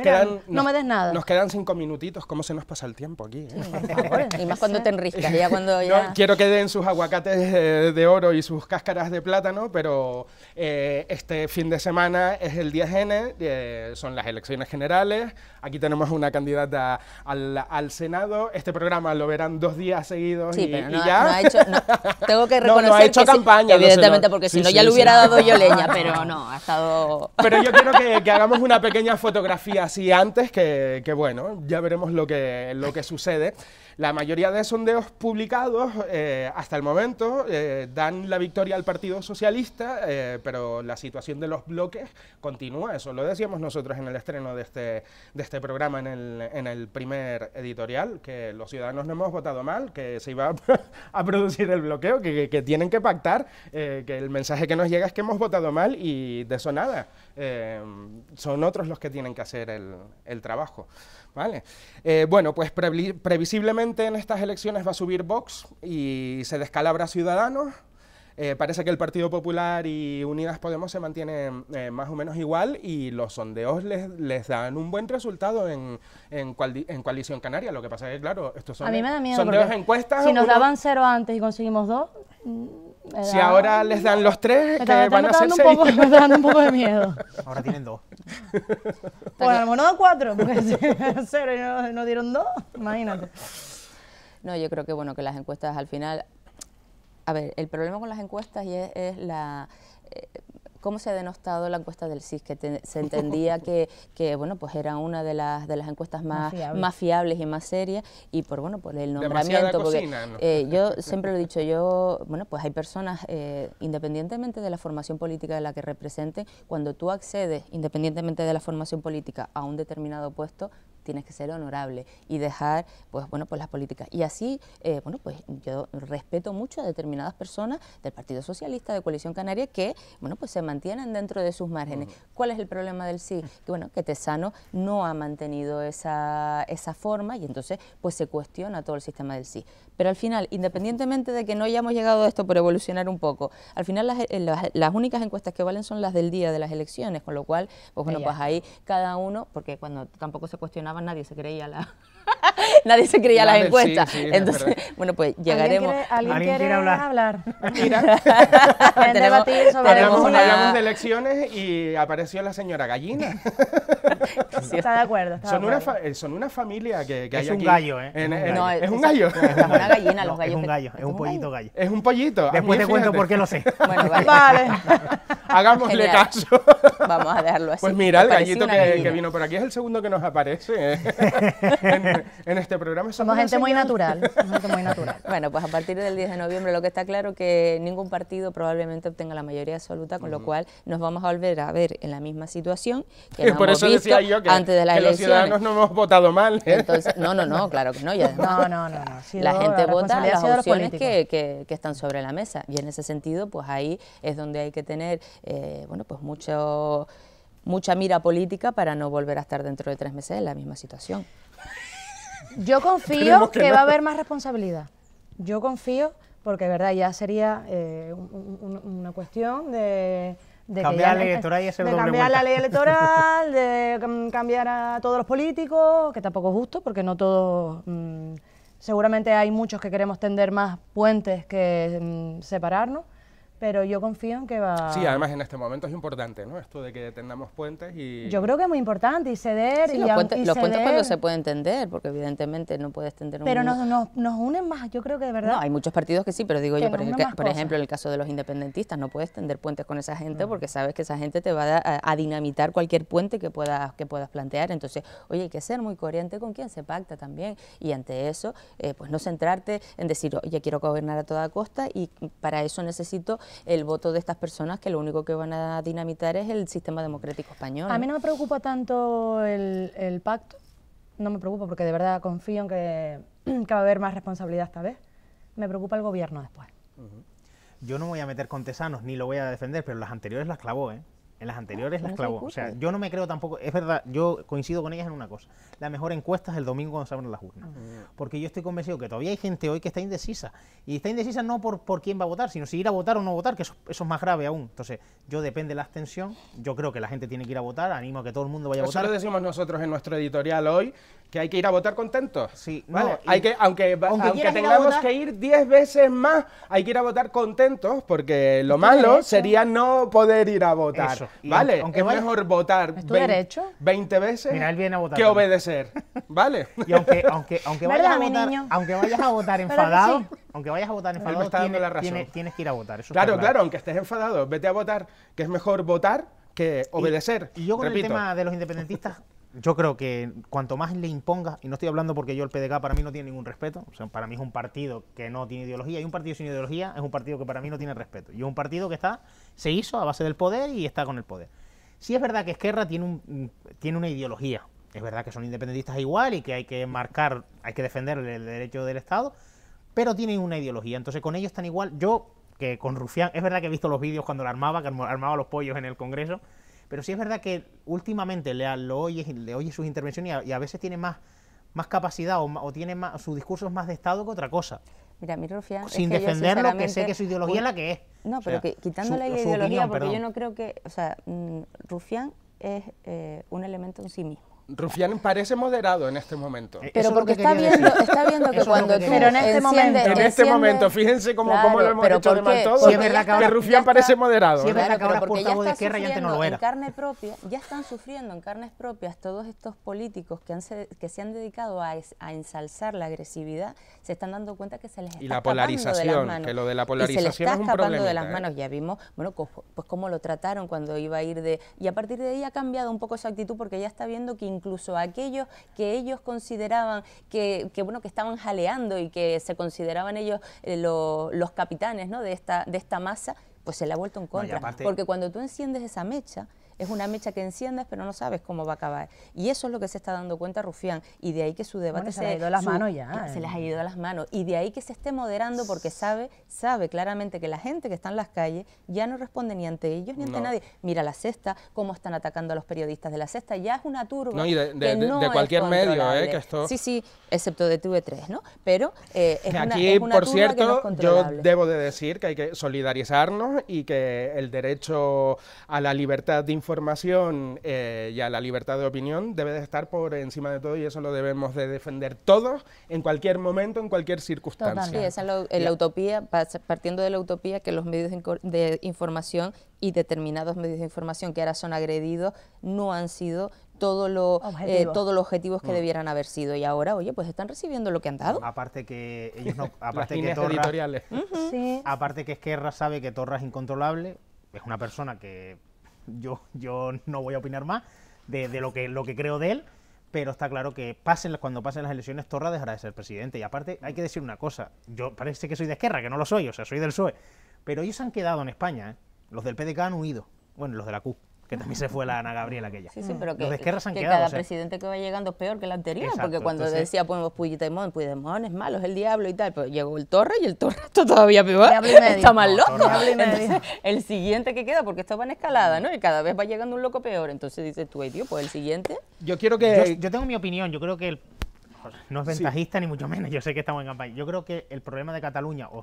me des nada. Nos quedan cinco minutitos, ¿cómo se nos pasa el tiempo aquí? Eh? <laughs> y más cuando te enriscas, ya cuando <laughs> quiero que den sus aguacates de, oro y sus cáscaras de plátano, pero eh, este fin de semana es el 10N, son las elecciones generales, aquí tenemos una candidata al, Senado, este programa lo verán dos días seguidos y, ya no, tengo que reconocer no, no ha hecho campaña, evidentemente, porque si no ya le hubiera dado yo leña, pero <laughs> no, ha estado... Pero yo quiero que, que hagamos una pequeña fotografía así antes, que, que, bueno, ya veremos lo que, lo que sucede. La mayoría de sondeos publicados eh, hasta el momento eh, dan la victoria al Partido Socialista, eh, pero la situación de los bloques continúa, eso lo decíamos nosotros en el estreno de este, de este programa, en el, en el primer editorial, que los ciudadanos no hemos votado mal, que se iba <laughs> a producir el bloqueo, que, tienen que pactar, eh, que el mensaje que nos llega es que hemos votado mal y de eso nada. Eh, son otros los que tienen que hacer el, trabajo. ¿Vale? Eh, bueno, pues previsiblemente en estas elecciones va a subir Vox y se descalabra Ciudadanos. Eh, parece que el Partido Popular y Unidas Podemos se mantienen eh, más o menos igual y los sondeos les, dan un buen resultado en, en, en Coalición Canaria. Lo que pasa es que, claro, estos son sondeos, encuestas. Si nos daban cero antes y conseguimos dos... Mm, si ahora les dan los tres, que van a ser seis. <laughs> está dando un poco de miedo. Ahora tienen dos. <laughs> Bueno, a cuatro, porque <laughs> cero y no, dieron dos, imagínate. No, yo creo que bueno, que las encuestas al final a ver, el problema con las encuestas es, la... Eh, cómo se ha denostado la encuesta del CIS, que se entendía que, que, bueno, pues era una de las, de las encuestas más, más, fiables y más serias, y por, bueno, por el nombramiento, porque eh, yo <laughs> siempre lo he dicho, yo, bueno, pues hay personas, eh, independientemente de la formación política de la que representen, cuando tú accedes, independientemente de la formación política, a un determinado puesto, tienes que ser honorable y dejar, pues bueno, pues las políticas. Y así, eh, bueno, pues yo respeto mucho a determinadas personas del Partido Socialista, de Coalición Canaria, que, bueno, pues se mantienen dentro de sus márgenes. Mm. ¿Cuál es el problema del sí? Mm. Que, bueno, que Tesano no ha mantenido esa, forma y entonces, pues se cuestiona todo el sistema del sí. Pero al final, independientemente de que no hayamos llegado a esto por evolucionar un poco, al final las, eh, las, únicas encuestas que valen son las del día de las elecciones, con lo cual, pues bueno, pues ahí cada uno, porque cuando tampoco se cuestionaba nadie se creía la, <laughs> Nadie se creía las encuestas. Entonces, bueno, pues llegaremos. ¿Alguien quiere, ¿alguien ¿Alguien hablar? <laughs> <laughs> tenemos, sobre hablamos, hablamos, de elecciones y apareció la señora gallina. está de acuerdo. son, Una eh, son una familia que, hay un aquí. Gallo, ¿eh? es, un gallo, ¿eh? es, un gallo. Es una gallina, los gallos. es un gallo, es un pollito gallo. Ah, es un pollito. Después te cuento por qué lo sé. Bueno, vale. Hagámosle caso. Vamos a dejarlo pues así. Pues mira, el gallito que, vino por aquí es el segundo que nos aparece. <laughs> en, este programa. Somos gente muy natural, <laughs> Bueno, pues a partir del 10 de noviembre lo que está claro es que ningún partido probablemente obtenga la mayoría absoluta, con lo cual nos vamos a volver a ver en la misma situación que <laughs> Por hemos eso visto decía yo que, antes de las elecciones. los ciudadanos no hemos votado mal. no, no, no, claro que no. no, no, no. la gente vota vota las opciones que, están sobre la mesa y en ese sentido, pues ahí es donde hay que tener, eh, bueno, pues mucho mucha mira política para no volver a estar dentro de tres meses en la misma situación. Yo confío <laughs> que, va a haber más responsabilidad. Yo confío porque, verdad, ya sería eh, una cuestión de... cambiar la ley electoral <laughs> de mm, cambiar a todos los políticos, que tampoco es justo porque no todos... Mm, seguramente hay muchos que queremos tender más puentes que mm, separarnos pero yo confío en que va... Sí, además en este momento es importante, ¿no? Esto de que tendamos puentes y... Yo creo que es muy importante y ceder y... Los, puentes, cuando se pueden tender, porque evidentemente no puedes tender un... Pero nos, nos, nos, unen más, yo creo que de verdad... No, hay muchos partidos que sí, pero digo yo, por, ejemplo, en el caso de los independentistas, no puedes tender puentes con esa gente mm. porque sabes que esa gente te va a, dinamitar cualquier puente que puedas, que puedas plantear. Entonces, oye, hay que ser muy coherente con quien se pacta también y ante eso, eh, pues no centrarte en decir, oye, quiero gobernar a toda costa y para eso necesito el voto de estas personas que lo único que van a dinamitar es el sistema democrático español. A mí no me preocupa tanto el, pacto, no me preocupa porque de verdad confío en <clears throat> que, va a haber más responsabilidad esta vez. Me preocupa el gobierno después. Yo no voy a meter contesanos ni lo voy a defender, pero las anteriores las clavó, ¿eh? En las anteriores las clavó. O sea, yo no me creo tampoco. Es verdad, yo coincido con ellas en una cosa. La mejor encuesta es el domingo cuando se abren las urnas. Ah, porque yo estoy convencido que todavía hay gente hoy que está indecisa. Y está indecisa no por, por quién va a votar, sino si ir a votar o no votar, que eso, es más grave aún. Entonces, yo depende de la abstención. Yo creo que la gente tiene que ir a votar. Animo a que todo el mundo vaya a votar. Eso lo decimos nosotros en nuestro editorial hoy, que hay que ir a votar contentos. Sí, ¿vale? hay que, aunque, tengamos que ir 10 veces más, hay que ir a votar contentos, porque lo malo sería no poder ir a votar. ¿Vale? Aunque es mejor votar 20, derecho? veces que obedecer. ¿Vale? Y aunque, aunque, aunque, vayas, a votar, aunque vayas a votar enfadado, aunque vayas a votar enfadado, tienes, la razón. Tienes, que ir a votar. claro, claro, aunque estés enfadado, vete a votar, que es mejor votar que obedecer. Y, yo con el tema de los independentistas yo creo que cuanto más le imponga y no estoy hablando porque yo el PDK para mí no tiene ningún respeto, para mí es un partido que no tiene ideología, y un partido sin ideología es un partido que para mí no tiene respeto, y es un partido que está, se hizo a base del poder y está con el poder. Sí es verdad que Esquerra tiene, un, mm, tiene una ideología, es verdad que son independentistas igual y que hay que marcar, hay que defender el derecho del Estado, pero tienen una ideología, entonces con ellos están igual, yo que con Rufián, es verdad que he visto los vídeos cuando la armaba, que armaba los pollos en el Congreso, pero sí es verdad que últimamente le, lo oyes, le sus intervenciones y a, veces tiene más, más capacidad o, tiene más, su discurso es más de Estado que otra cosa. Mira, mi Sin defenderlo, que sé que su ideología es la que es. No, pero quitándole la ideología, porque yo no creo que. O sea, mm, Rufián es eh, un elemento en sí mismo. Rufián parece moderado en este momento. Eh, pero porque está viendo, está viendo, que cuando tú pero en este momento, en este momento, fíjense cómo, cómo lo hemos hecho de mal todo, que, Rufián parece moderado. Si es ¿eh? que portavoz de no En carne propia, ya están sufriendo en carnes propias todos estos políticos que, han, que se han dedicado a, ensalzar la agresividad, se están dando cuenta que se les está y la polarización, de las manos. que lo de la polarización y se les está es escapando de las ¿eh? manos. Ya vimos, bueno, pues cómo lo trataron cuando iba a ir de y a partir de ahí ha cambiado un poco su actitud porque ya está viendo que incluso aquellos que ellos consideraban que, bueno, que estaban jaleando y que se consideraban ellos eh, los capitanes ¿no? de, esta, de esta masa, pues se le ha vuelto en contra. Porque cuando tú enciendes esa mecha, es una mecha que enciendes, pero no sabes cómo va a acabar. Y eso es lo que se está dando cuenta Rufián. Y de ahí que su debate se, se, ha ido las manos ya. Se les ha eh. ido a las manos. Y de ahí que se esté moderando porque sabe, sabe claramente que la gente que está en las calles ya no responde ni ante ellos ni ante nadie. Mira la cesta, cómo están atacando a los periodistas de la cesta. Ya es una turba. de, cualquier medio, ¿eh? Sí, sí, excepto de TV3, ¿no? Pero eh, es, Aquí, una, por turba cierto, que yo debo de decir que hay que solidarizarnos y que el derecho a la libertad de información eh, y a la libertad de opinión debe de estar por encima de todo y eso lo debemos de defender todos en cualquier momento, en cualquier circunstancia. Sí, esa es la, eh, utopía, partiendo de la utopía que los medios de información y determinados medios de información que ahora son agredidos no han sido todo lo, eh, todos los objetivos que mm. debieran haber sido y ahora, oye, pues están recibiendo lo que han dado. Aparte que ellos no, <laughs> aparte que Torra, aparte que Esquerra sabe que Torra es incontrolable, es una persona que yo, yo no voy a opinar más de, lo, que, lo que creo de él, pero está claro que pasen, cuando pasen las elecciones Torra dejará de ser presidente. Y aparte, hay que decir una cosa, yo parece que soy de izquierda que no lo soy, o sea, soy del PSOE, pero ellos han quedado en España, ¿eh? los del PDK han huido, bueno, los de la CUP que también se fue la Ana Gabriel aquella. Sí, pero que, Los de Esquerra han cada presidente que va llegando es peor que el anterior, porque cuando decía ponemos Puigdemont, Puigdemont es malo, es el diablo y tal, pero llegó el Torre y el Torre <laughs> está todavía peor, está más loco. el siguiente que queda, porque esto va en escalada, ¿no? Y cada vez va llegando un loco peor, entonces dices tú, tío, pues el siguiente... Yo quiero que... Yo, tengo mi opinión, yo creo que no es ventajista ni mucho menos, yo sé que estamos en campaña. Yo creo que el problema de Cataluña, o,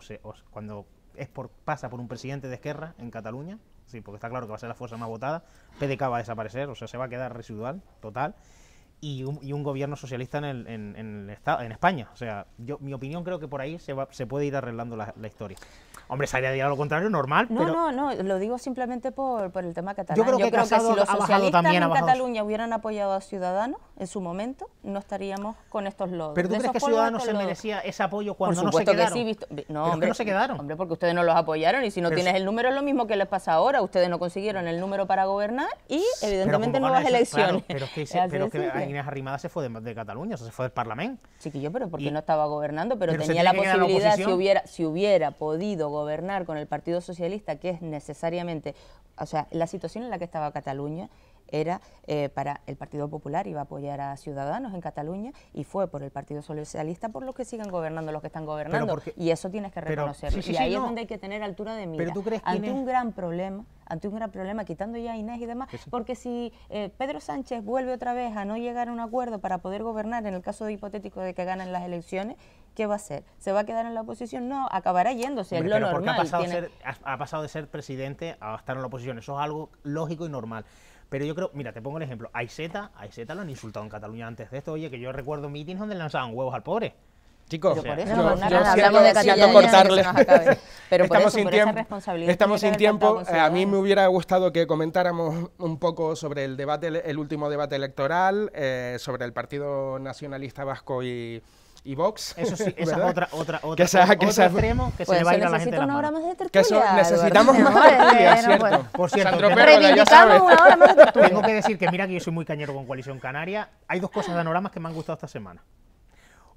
cuando es por, pasa por un presidente de Esquerra en Cataluña, sí, porque está claro que va a ser la fuerza más votada, PDK va a desaparecer, o sea, se va a quedar residual, total, y un, y un gobierno socialista en, el, en, en, España. O sea, yo, mi opinión creo que por ahí se, va, se puede ir arreglando la, historia. Hombre, se a lo contrario, normal, no, pero... No, no, lo digo simplemente por, el tema catalán. Yo creo que, creo que si los socialistas en Cataluña hubieran apoyado a Ciudadanos, en su momento no estaríamos con estos lodos. ¿Pero tú crees que Ciudadanos se merecía ese apoyo cuando no se quedaron? Que sí, no, hombre, no se quedaron? porque ustedes no los apoyaron y si no tienes el número es lo mismo que les pasa ahora. Ustedes no consiguieron el número para gobernar y evidentemente nuevas elecciones. pero es que, <laughs> pero Arrimada se fue de, Cataluña, o se fue del Parlamento. yo, pero porque no estaba gobernando, pero, tenía la posibilidad, si hubiera, si hubiera podido gobernar con el Partido Socialista, que es necesariamente, o sea, la situación en la que estaba Cataluña era eh, para el Partido Popular, iba a apoyar a Ciudadanos en Cataluña y fue por el Partido Socialista por los que sigan gobernando los que están gobernando. y eso tienes que reconocerlo. y ahí es donde hay que tener altura de mira. tú crees ante un gran problema, ante un gran problema, quitando ya a Inés y demás, porque si eh, Pedro Sánchez vuelve otra vez a no llegar a un acuerdo para poder gobernar, en el caso hipotético de que ganen las elecciones, ¿qué va a hacer? ¿Se va a quedar en la oposición? No, acabará yéndose, es lo normal. ha, pasado ha pasado de ser presidente a estar en la oposición, eso es algo lógico y normal. Pero yo creo, mira, te pongo el ejemplo. A z lo han insultado en Cataluña antes de esto. Oye, que yo recuerdo mítines donde lanzaban huevos al pobre. Chicos, Pero estamos sin tiempo. estamos sin tiempo. Eh, a mí me hubiera gustado que comentáramos un poco sobre el debate, el último debate electoral, eh, sobre el Partido Nacionalista Vasco y, y Vox. Eso sí, es otra, otra, otra. Que extremo que se le va a la gente. Una hora más de tertulia, Por cierto, Tengo que decir que mira que yo soy muy cañero con Coalición Canaria. Hay dos cosas de anoramas que me han gustado esta semana.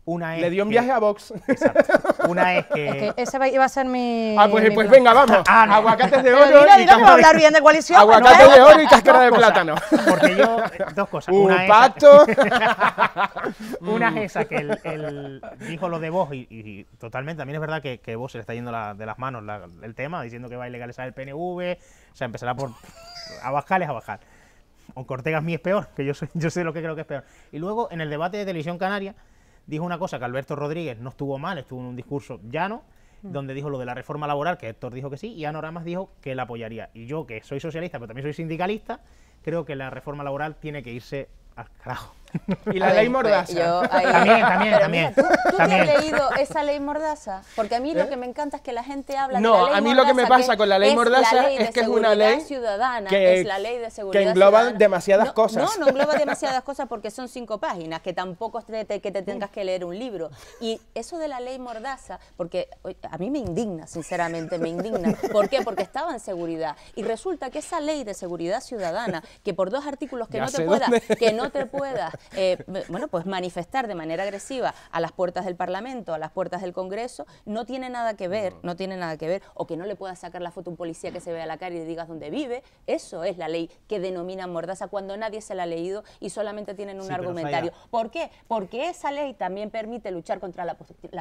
Una es Le dio un viaje a Vox. Exacto. Una es que... ese esa iba a ser mi... Ah, pues, pues venga, vamos. Ah, Aguacates de oro y de coalición. Pues Aguacates de oro y cáscara de plátano. Porque yo... Dos cosas. Un pacto. <laughs> una es esa que él, dijo lo de Vox y, totalmente. totalmente, también es verdad que, que Vox se le está yendo de las manos el tema, diciendo que va a ilegalizar el PNV, o sea, empezará por... a bajarles a bajar. con Cortegas es mí es peor, que yo, yo sé lo que creo que es peor. Y luego, en el debate de Televisión Canaria dijo una cosa que Alberto Rodríguez no estuvo mal, estuvo en un discurso llano, mm. donde dijo lo de la reforma laboral, que Héctor dijo que sí, y Ana Ramas dijo que la apoyaría. Y yo, que soy socialista, pero también soy sindicalista, creo que la reforma laboral tiene que irse al carajo. Y la ley pues, mordaza. También, también, también. ¿Tú, has leído esa ley mordaza? Porque a mí lo ¿Eh? que me encanta es que la gente habla no, de la ley No, a mí lo que me pasa con la ley mordaza es que es una ley ciudadana, que, es la ley de seguridad que engloba demasiadas cosas. No, no engloba demasiadas cosas porque son cinco páginas, que tampoco es que te tengas que leer un libro. Y eso de la ley mordaza, porque a mí me indigna, sinceramente, me indigna. ¿Por qué? Porque estaba en seguridad. Y resulta que esa ley de seguridad ciudadana, que por dos artículos que no te pueda, que no te pueda eh, bueno, pues manifestar de manera agresiva a las puertas del Parlamento, a las puertas del Congreso, no tiene nada que ver, no tiene nada que ver, o que no le pueda sacar la foto a un policía que se vea la cara y le digas dónde vive, eso es la ley que denominan mordaza cuando nadie se la ha leído y solamente tienen un argumentario. ¿Por qué? Porque esa ley también permite luchar contra la,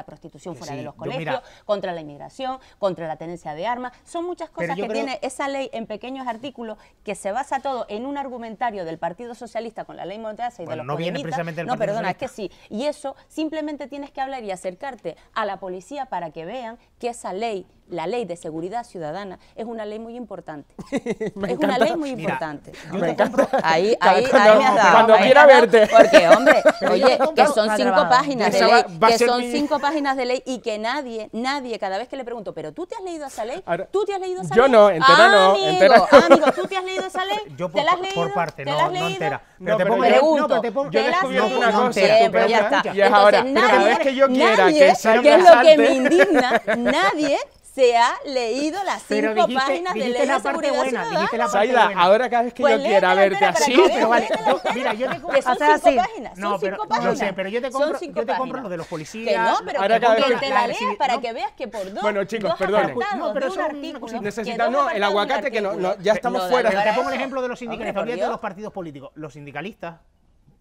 prostitución fuera de los colegios, contra la inmigración, contra la tenencia de armas, son muchas cosas que tiene esa ley en pequeños artículos que se basa todo en un argumentario del Partido Socialista con la ley Mordaza y de los no viene precisamente No, perdona, es que sí. Y eso simplemente tienes que hablar y acercarte a la policía para que vean que esa ley la ley de seguridad ciudadana es una ley muy importante. <laughs> es una ley muy importante. me ahí, ahí, cuando, ahí me has dado. Cuando quiera verte. Porque, hombre, <laughs> oye, que son cinco páginas de ley, que son cinco páginas de ley y que nadie, nadie, cada vez que le pregunto, ¿pero tú te has leído esa ley? ¿Tú te has leído esa ley? Yo no, entera no. Entera amigo, ¿tú te has leído esa ley? Yo por, ¿Te la has leído? por parte, no, no entera. Pero te pongo, pregunto, no, te pongo, yo he descubierto una cosa. Pero ya está. Y ahora, cada vez que yo quiera que salga Que es lo que me indigna, <laughs> nadie se ha leído las cinco páginas de ley la de parte buena, dijiste la parte ahora cada vez que yo pues quiera verte así, pero vale, mira, yo te compro, son cinco páginas, no, cinco páginas. No sé, pero yo te compro, yo lo de los policías. Que no, pero que te la leas para que veas que por dos, Bueno, chicos, perdón. No, pero son artículos. Necesitamos el aguacate que ya estamos fuera. Te pongo el ejemplo de los sindicalistas, de los partidos políticos, los sindicalistas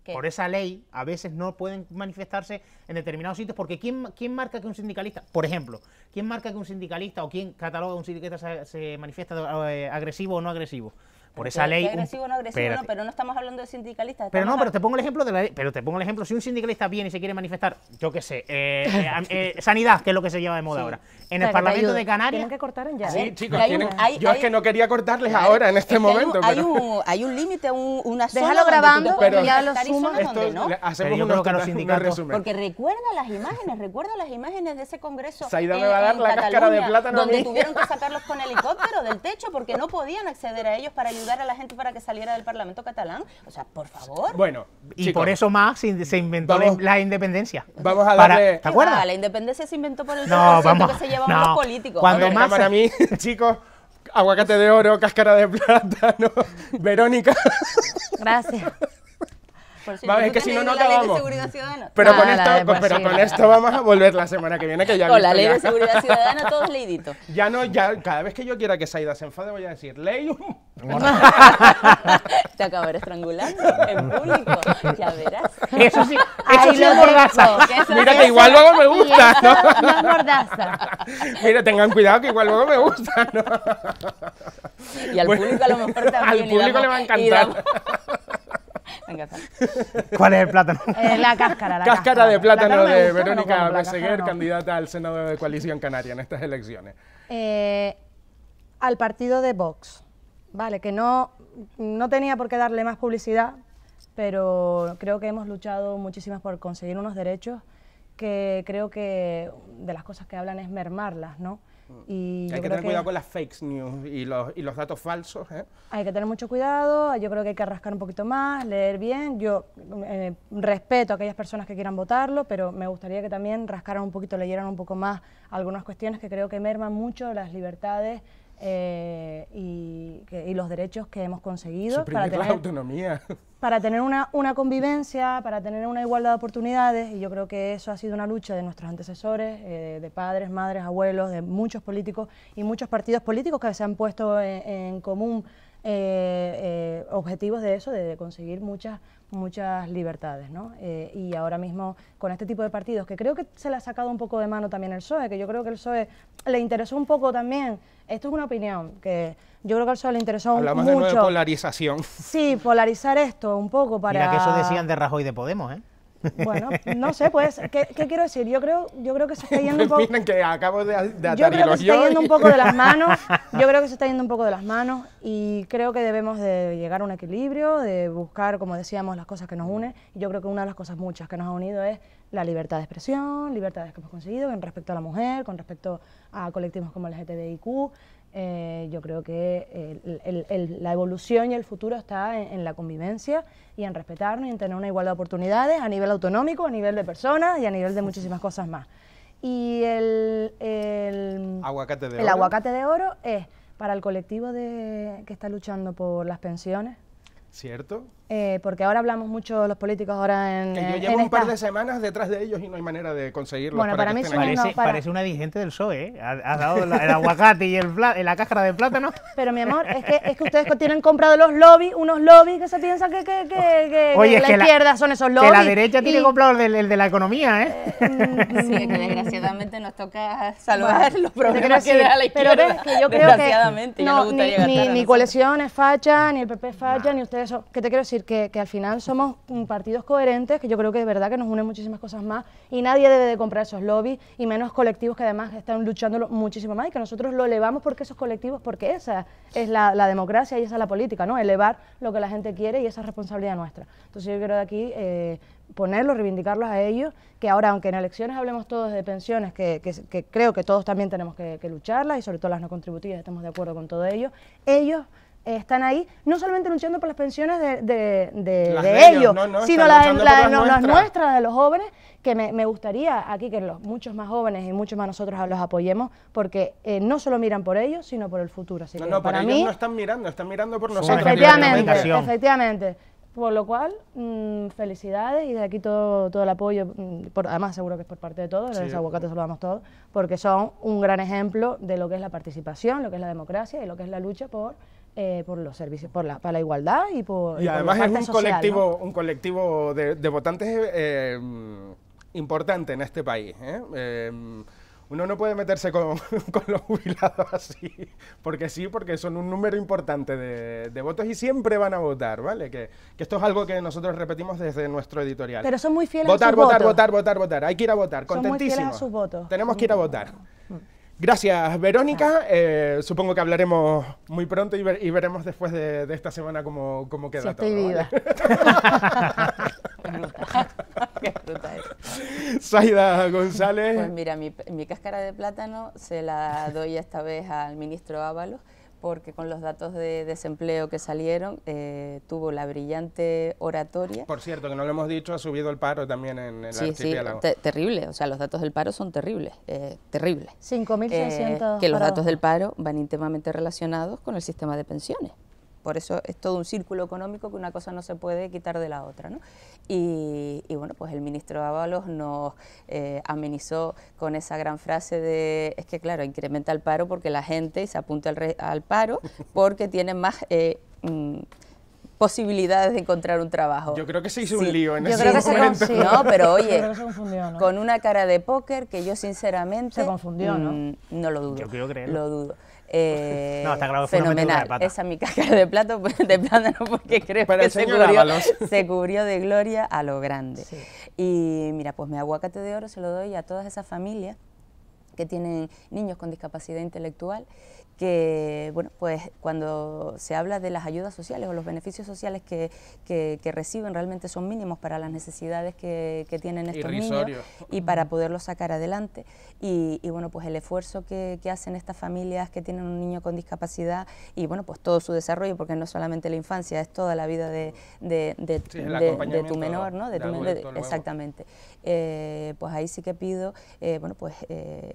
por esa ley, a veces no pueden manifestarse en determinados sitios, porque ¿quién, quién marca que un sindicalista, por ejemplo, quién marca que un sindicalista o quién cataloga un sindicalista se, manifiesta eh, agresivo o no agresivo? por esa ley. Agresivo, no agresivo, no, pero no estamos hablando de sindicalistas. Pero no, pero te pongo el ejemplo de la pero te pongo el ejemplo, si un sindicalista viene y se quiere manifestar, yo qué sé, eh, eh, eh <laughs> sanidad, que es lo que se lleva de moda ahora, en el Parlamento de Canarias. que en ya. Sí, ¿eh? chicos, hay, yo es que no quería cortarles ahora en este momento. Hay un, hay un límite, una zona. Déjalo grabando, pero ya lo sumas. No. Hacemos yo los Porque recuerda las imágenes, recuerda las imágenes de ese congreso. Saida me va a dar la cáscara de plátano. Donde tuvieron que <laughs> sacarlos con helicóptero del techo porque no podían acceder a ellos para ayudar a la gente para que saliera del Parlamento catalán. O sea, por favor. Bueno, y por eso más se, inventó la independencia. Vamos a darle... ¿Te acuerdas? Ah, la independencia se inventó por el no, que se llevaban no, los políticos. Cuando más... Para mí, <laughs> chicos aguacate de oro, cáscara de plátano, <laughs> Verónica. Gracias. Es que si no, no acabamos. Pero, con, ah, esto, pero con esto vamos a volver la semana que viene, que ya Con la ley de seguridad ciudadana, todos leíditos <laughs> Ya no, ya, cada vez que yo quiera que Saida se enfade, voy a decir, ley. <laughs> Te acabaré estrangulando en público, ya verás. Eso sí, eso sí es mordaza. Mira, que igual luego me gusta, ¿no? <laughs> mordaza. Mira, tengan cuidado, que igual luego me gusta, ¿no? Y al público a lo mejor también. Al público le va a encantar. <laughs> ¿Cuál es el plátano? Eh, la cáscara. La cáscara, cáscara de plátano, de Verónica Beseguer, candidata al Senado de Coalición Canaria en estas elecciones. Eh, al partido de Vox, vale, que no, no tenía por qué darle más publicidad, pero creo que hemos luchado muchísimas por conseguir unos derechos que creo que de las cosas que hablan es mermarlas, ¿no? hay que tener cuidado con las fake news y los, y los datos falsos. ¿eh? Hay que tener mucho cuidado, yo creo que hay que rascar un poquito más, leer bien. Yo eh, respeto a aquellas personas que quieran votarlo, pero me gustaría que también rascaran un poquito, leyeran un poco más algunas cuestiones que creo que merman mucho las libertades eh, y, los derechos que hemos conseguido. para tener, autonomía. Para tener una, una, convivencia, para tener una igualdad de oportunidades, y yo creo que eso ha sido una lucha de nuestros antecesores, eh, de padres, madres, abuelos, de muchos políticos y muchos partidos políticos que se han puesto en común eh, eh, objetivos de eso, de conseguir muchas, muchas libertades. ¿no? Eh, y ahora mismo con este tipo de partidos, que creo que se le ha sacado un poco de mano también el PSOE, que yo creo que el PSOE le interesó un poco también, esto es una opinión, que yo creo que al PSOE le interesó mucho. Hablamos de polarización. Sí, polarizar esto un poco para... Mira que eso decían de Rajoy de Podemos, ¿eh? Bueno, no sé, pues, ¿qué, quiero decir? Yo creo, yo creo que se está <laughs> yendo un poco... que acabo de, de Yo creo que se yendo un poco de las manos, yo creo que se está yendo un poco de las manos y creo que debemos de llegar a un equilibrio, de buscar, como decíamos, las cosas que nos unen. Yo creo que una de las cosas muchas que nos ha unido es la libertad de expresión, libertades que hemos conseguido con respecto a la mujer, con respecto a colectivos como el LGTBIQ, eh, yo creo que la evolución y el futuro está en, la convivencia y en respetarnos y en tener una igualdad de oportunidades a nivel autonómico, a nivel de personas y a nivel de muchísimas cosas más. Y el, aguacate, de oro. aguacate de oro es para el colectivo de, que está luchando por las pensiones. ¿Cierto? eh, porque ahora hablamos mucho los políticos ahora en... yo llevo un par de semanas detrás de ellos y no hay manera de conseguirlo Bueno, para, mí parece, parece, una dirigente del PSOE, ¿eh? Has, dado el aguacate y el la cáscara de plátano. Pero mi amor, es que, es que ustedes tienen comprado los lobbies, unos lobbies que se piensan que, que, que, la izquierda son esos lobbies. Que la derecha tiene comprado el de, la economía, ¿eh? Mm, que mm. desgraciadamente nos toca salvar los problemas que da la izquierda. Pero ves que yo creo que... Desgraciadamente, no, ni, ni, ni coalición es facha, ni el PP es facha, ni ustedes son... ¿Qué te quiero decir? que, al final somos partidos coherentes, que yo creo que es verdad que nos unen muchísimas cosas más y nadie debe de comprar esos lobbies y menos colectivos que además están luchando muchísimo más y que nosotros lo elevamos porque esos colectivos, porque esa es la, democracia y esa es la política, ¿no? Elevar lo que la gente quiere y esa es responsabilidad nuestra. Entonces yo quiero de aquí eh, ponerlos, reivindicarlos a ellos, que ahora, aunque en elecciones hablemos todos de pensiones, que, creo que todos también tenemos que, que lucharlas y sobre todo las no contributivas, estamos de acuerdo con todo ello, ellos están ahí, no solamente luchando por las pensiones de, de, ellos, sino las, la, nuestras. de los jóvenes, que me, gustaría aquí que los muchos más jóvenes y muchos más nosotros los apoyemos, porque eh, no solo miran por ellos, sino por el futuro. Así no, para mí, no están mirando, están mirando por nosotros. Efectivamente, efectivamente. Por lo cual, mm, felicidades y de aquí todo, el apoyo, mm, por, además seguro que es por parte de todos, los aguacates saludamos todos, porque son un gran ejemplo de lo que es la participación, lo que es la democracia y lo que es la lucha por eh, por los servicios, por la, para la igualdad y por... Y, además es un colectivo, un colectivo de, votantes eh, importante en este país. ¿eh? uno no puede meterse <laughs> con, los jubilados así, porque sí, porque son un número importante de, votos y siempre van a votar, ¿vale? Que, esto es algo que nosotros repetimos desde nuestro editorial. Pero son muy fieles votar, a sus votar, Votar, votar, votar, votar, Hay que ir a votar, Contentísimo. Tenemos que ir a votar. Mm. Gracias, Verónica. Eh, supongo que hablaremos muy pronto y, veremos después de, esta semana cómo, cómo queda todo. Estoy viva. <laughs> Saida González. Pues mira, mi, mi, cáscara de plátano se la doy esta vez al ministro Ábalos porque con los datos de desempleo que salieron eh, tuvo la brillante oratoria. Por cierto, que no lo hemos dicho, ha subido el paro también en el sí, archipiélago. Sí, terrible, o sea, los datos del paro son terribles, eh, terribles. 5.600 eh, Que los datos del paro van íntimamente relacionados con el sistema de pensiones. Por eso es todo un círculo económico que una cosa no se puede quitar de la otra. ¿no? Y, bueno, pues el ministro Ábalos nos eh, amenizó con esa gran frase de, es que claro, incrementa el paro porque la gente se apunta al, al paro <laughs> porque tiene más... Eh, mm, posibilidades de encontrar un trabajo. Yo creo que se hizo un lío en yo ese creo que momento. no, pero <laughs> oye, con una cara de póker que yo sinceramente... Se confundió, ¿no? Mm, no lo dudo. Yo creo que Lo dudo. Eh, no, está claro, fenomenal. De Esa es mi caja de plato, pues, de plátano, porque creo que se cubrió, <laughs> se cubrió, de gloria a lo grande. Y mira, pues mi aguacate de oro se lo doy a todas esas familias que tienen niños con discapacidad intelectual que bueno, pues cuando se habla de las ayudas sociales o los beneficios sociales que, reciben realmente son mínimos para las necesidades que, tienen estos niños y para poderlos sacar adelante. Y, bueno, pues el esfuerzo que, hacen estas familias que tienen un niño con discapacidad y bueno, pues todo su desarrollo, porque no solamente la infancia, es toda la vida de, tu menor, ¿no? exactamente. Eh, pues ahí sí que pido, eh, bueno, pues... Eh,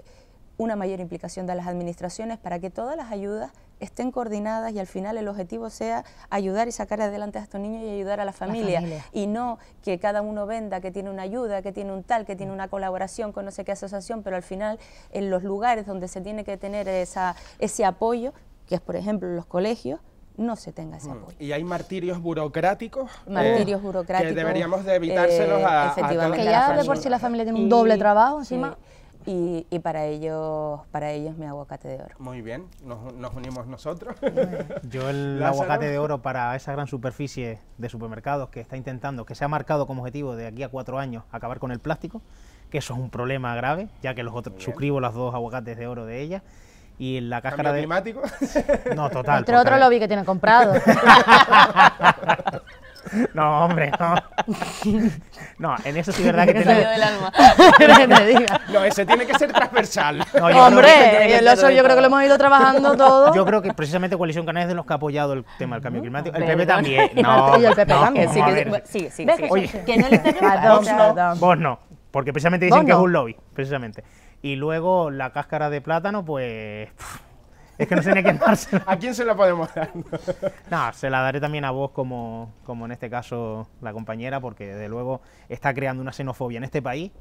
una mayor implicación de las administraciones para que todas las ayudas estén coordinadas y al final el objetivo sea ayudar y sacar adelante a estos niños y ayudar a la familia, y no que cada uno venda que tiene una ayuda, que tiene un tal, que tiene una colaboración con no sé qué asociación, pero al final en los lugares donde se tiene que tener esa, ese apoyo, que es por ejemplo los colegios, no se tenga ese mm. apoyo. Y hay martirios burocráticos. Eh, martirios burocráticos. Que deberíamos de evitárselos a, eh, Que por si la familia tiene un doble trabajo encima y, para ellos para ellos mi aguacate de oro. Muy bien, nos, unimos nosotros. Yo el <laughs> aguacate de oro para esa gran superficie de supermercados que está intentando, que se ha marcado como objetivo de aquí a cuatro años acabar con el plástico, que eso es un problema grave, ya que los otros suscribo los dos aguacates de oro de ella y la cáscara de climático. <laughs> No, total. Entre otro lo lobby que tiene comprado. <laughs> No, hombre, no. No, en eso sí es verdad que tiene... <laughs> No, eso tiene que ser transversal. hombre, eso yo creo que lo hemos ido trabajando todo. Yo creo que precisamente Coalición Canaria es de los que ha apoyado el tema del cambio climático. El PP también. No, <laughs> y el PP también. Sí, sí, sí. Que no le interesa. Vos no, porque precisamente dicen que es un lobby, precisamente. Y luego la cáscara de plátano, pues... Es que no sé ni a quién <laughs> ¿A quién se la podemos dar? <laughs> no, se la daré también a vos, como, como en este caso la compañera, porque de luego está creando una xenofobia en este país,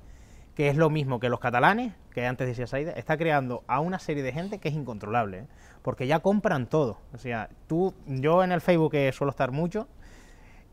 que es lo mismo que los catalanes, que antes decía Saida, está creando a una serie de gente que es incontrolable, ¿eh? porque ya compran todo. O sea, tú, yo en el Facebook, que suelo estar mucho,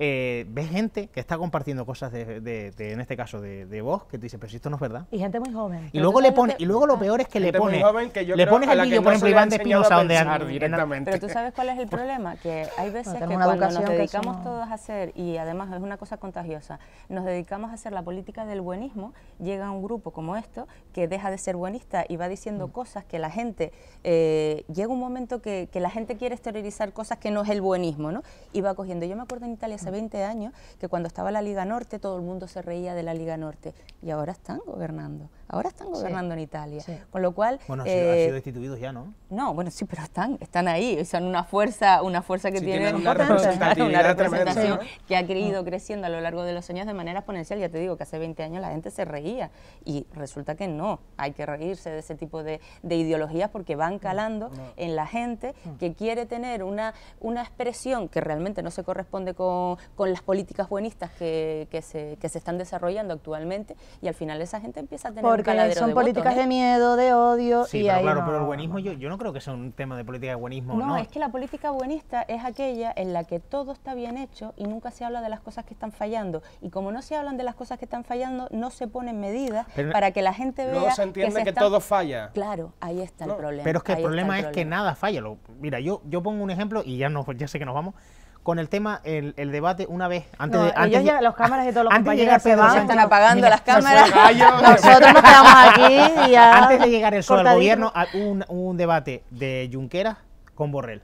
eh, ves gente que está compartiendo cosas de, en este caso de, vos que te dice pero si esto no es verdad y gente muy joven y luego le pone y luego lo peor es que le pone le pones el vídeo no por ejemplo Iván de Espinosa donde directamente pero tú sabes cuál es el <laughs> problema que hay veces que cuando nos dedicamos todos a hacer y además es una cosa contagiosa nos dedicamos a hacer la política del buenismo llega un grupo como esto que deja de ser buenista y va diciendo mm. cosas que la gente eh, llega un momento que, la gente quiere exteriorizar cosas que no es el buenismo no y va cogiendo yo me acuerdo en Italia se 20 años que cuando estaba la Liga Norte todo el mundo se reía de la Liga Norte y ahora están gobernando ahora están gobernando en Italia. Con lo cual... Bueno, han eh, sido destituidos ya, ¿no? No, bueno, sí, pero están, están ahí, son una fuerza, una fuerza que tiene tienen, una representación, que ha creído mm. creciendo a lo largo de los años de manera exponencial. Ya te digo que hace 20 años la gente se reía y resulta que no, hay que reírse de ese tipo de, ideologías porque van mm. calando en la gente mm. que quiere tener una, una expresión que realmente no se corresponde con, las políticas buenistas que, se, están desarrollando actualmente y al final esa gente empieza a tener son políticas de miedo, de odio. y claro, pero el buenismo, yo, yo no creo que sea un tema de política de buenismo. No, es que la política buenista es aquella en la que todo está bien hecho y nunca se habla de las cosas que están fallando. Y como no se hablan de las cosas que están fallando, no se ponen medidas para que la gente vea. No se entiende que, todo falla. Claro, ahí está el problema. Pero es que el problema, es que nada falla. mira, yo, yo pongo un ejemplo y ya, no, ya sé que nos vamos con el tema, el, el debate una vez. Antes no, de, antes ya, las cámaras de todos los antes compañeros se van, están apagando las cámaras. <laughs> Nosotros, nos quedamos aquí y ya Antes de llegar el sol al gobierno, un, un debate de Junqueras con Borrell.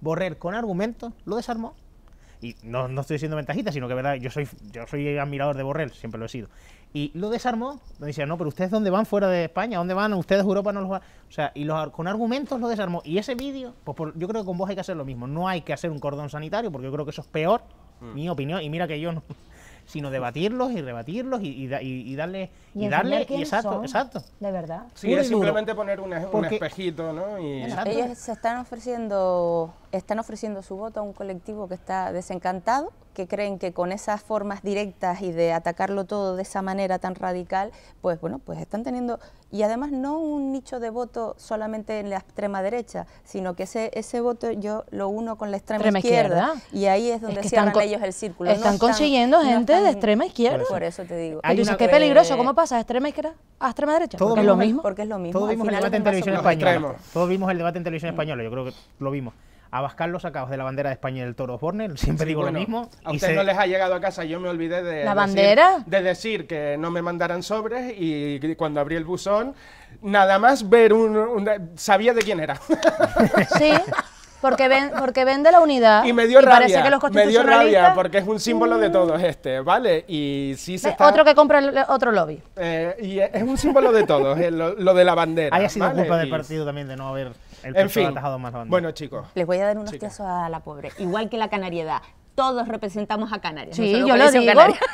Borrell con argumentos lo desarmó. Y no, no estoy siendo ventajista, sino que verdad, yo soy, yo soy admirador de Borrell, siempre lo he sido. Y lo desarmó. Lo decía, no, pero ustedes dónde van fuera de España, dónde van, ustedes Europa no los van. O sea, y los, con argumentos lo desarmó. Y ese vídeo, pues yo creo que con vos hay que hacer lo mismo. No hay que hacer un cordón sanitario, porque yo creo que eso es peor, mm. mi opinión. Y mira que yo no. <laughs> Sino debatirlos y rebatirlos y, y, y darle. Y, darle. exacto, exacto. De verdad. Sí, es simplemente poner un, un espejito, ¿no? Y... Ellos se están ofreciendo están ofreciendo su voto a un colectivo que está desencantado, que creen que con esas formas directas y de atacarlo todo de esa manera tan radical, pues bueno, pues están teniendo, y además no un nicho de voto solamente en la extrema derecha, sino que ese, ese voto yo lo uno con la extrema, izquierda, y ahí es donde ellos el círculo. Están, consiguiendo gente de extrema izquierda. Por eso te digo. Hay qué peligroso, ¿cómo pasa? extrema izquierda a extrema derecha? es lo mismo. Porque es lo mismo. Todos vimos el debate en televisión española. Todos vimos el debate en televisión española, yo creo que lo vimos. Abascal los sacabas de la bandera de España y del Toro Osborne, siempre digo lo mismo. A ustedes no les ha llegado a casa, yo me olvidé de, ¿La decir, bandera? de decir que no me mandaran sobres y cuando abrí el buzón, nada más ver un... sabía de quién era. <laughs> Sí. Porque, ven, porque vende la unidad. Y me dio rabia. me dio rabia porque es un símbolo de todos este, ¿vale? Y sí se Otro que compra el, otro lobby. Eh, y es un símbolo de todos, lo, de la bandera. Haya sido culpa del partido también de no haber en fin. más Bueno, chicos. Les voy a dar unos tazos a la pobre. Igual que la canariedad. Todos representamos a Canarias. Sí, yo lo digo.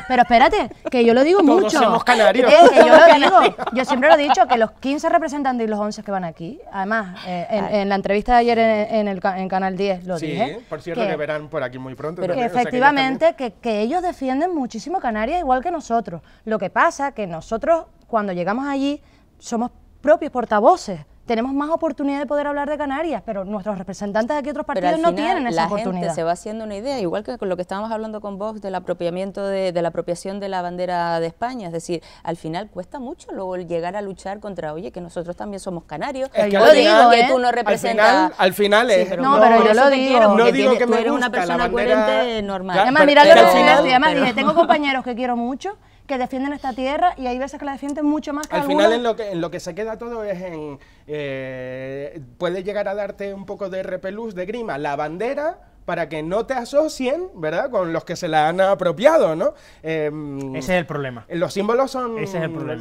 Pero espérate, que yo lo digo Todos mucho. Somos canarios. Eh, yo lo <laughs> Yo siempre lo he dicho, que los 15 representantes y los 11 que van aquí. Además, eh, en, la entrevista de ayer en, el, Canal 10 lo sí, por cierto, que, verán por aquí muy pronto. efectivamente, que, que ellos defienden muchísimo Canarias igual que nosotros. Lo que pasa que nosotros, cuando llegamos allí, somos propios portavoces tenemos más oportunidad de poder hablar de Canarias, pero nuestros representantes de aquí otros partidos no tienen esa oportunidad. se va haciendo una idea, igual que con lo que estábamos hablando con vos del apropiamiento de, la apropiación de la bandera de España, es decir, al final cuesta mucho luego llegar a luchar contra, oye, que nosotros también somos canarios. Es yo digo que tú no representas. Al final, al final es. no, pero yo lo digo. no digo que me eres una persona coherente normal. además, mira lo que además dije, tengo <laughs> compañeros que quiero mucho que defienden esta tierra y hay veces que la defienden mucho más que Al final en lo que, se queda todo es en... Eh, puede llegar a darte un poco de repelús, de grima, la bandera para que no te asocien, ¿verdad?, con los que se la han apropiado, ¿no? Em, Ese es el problema. Los símbolos son.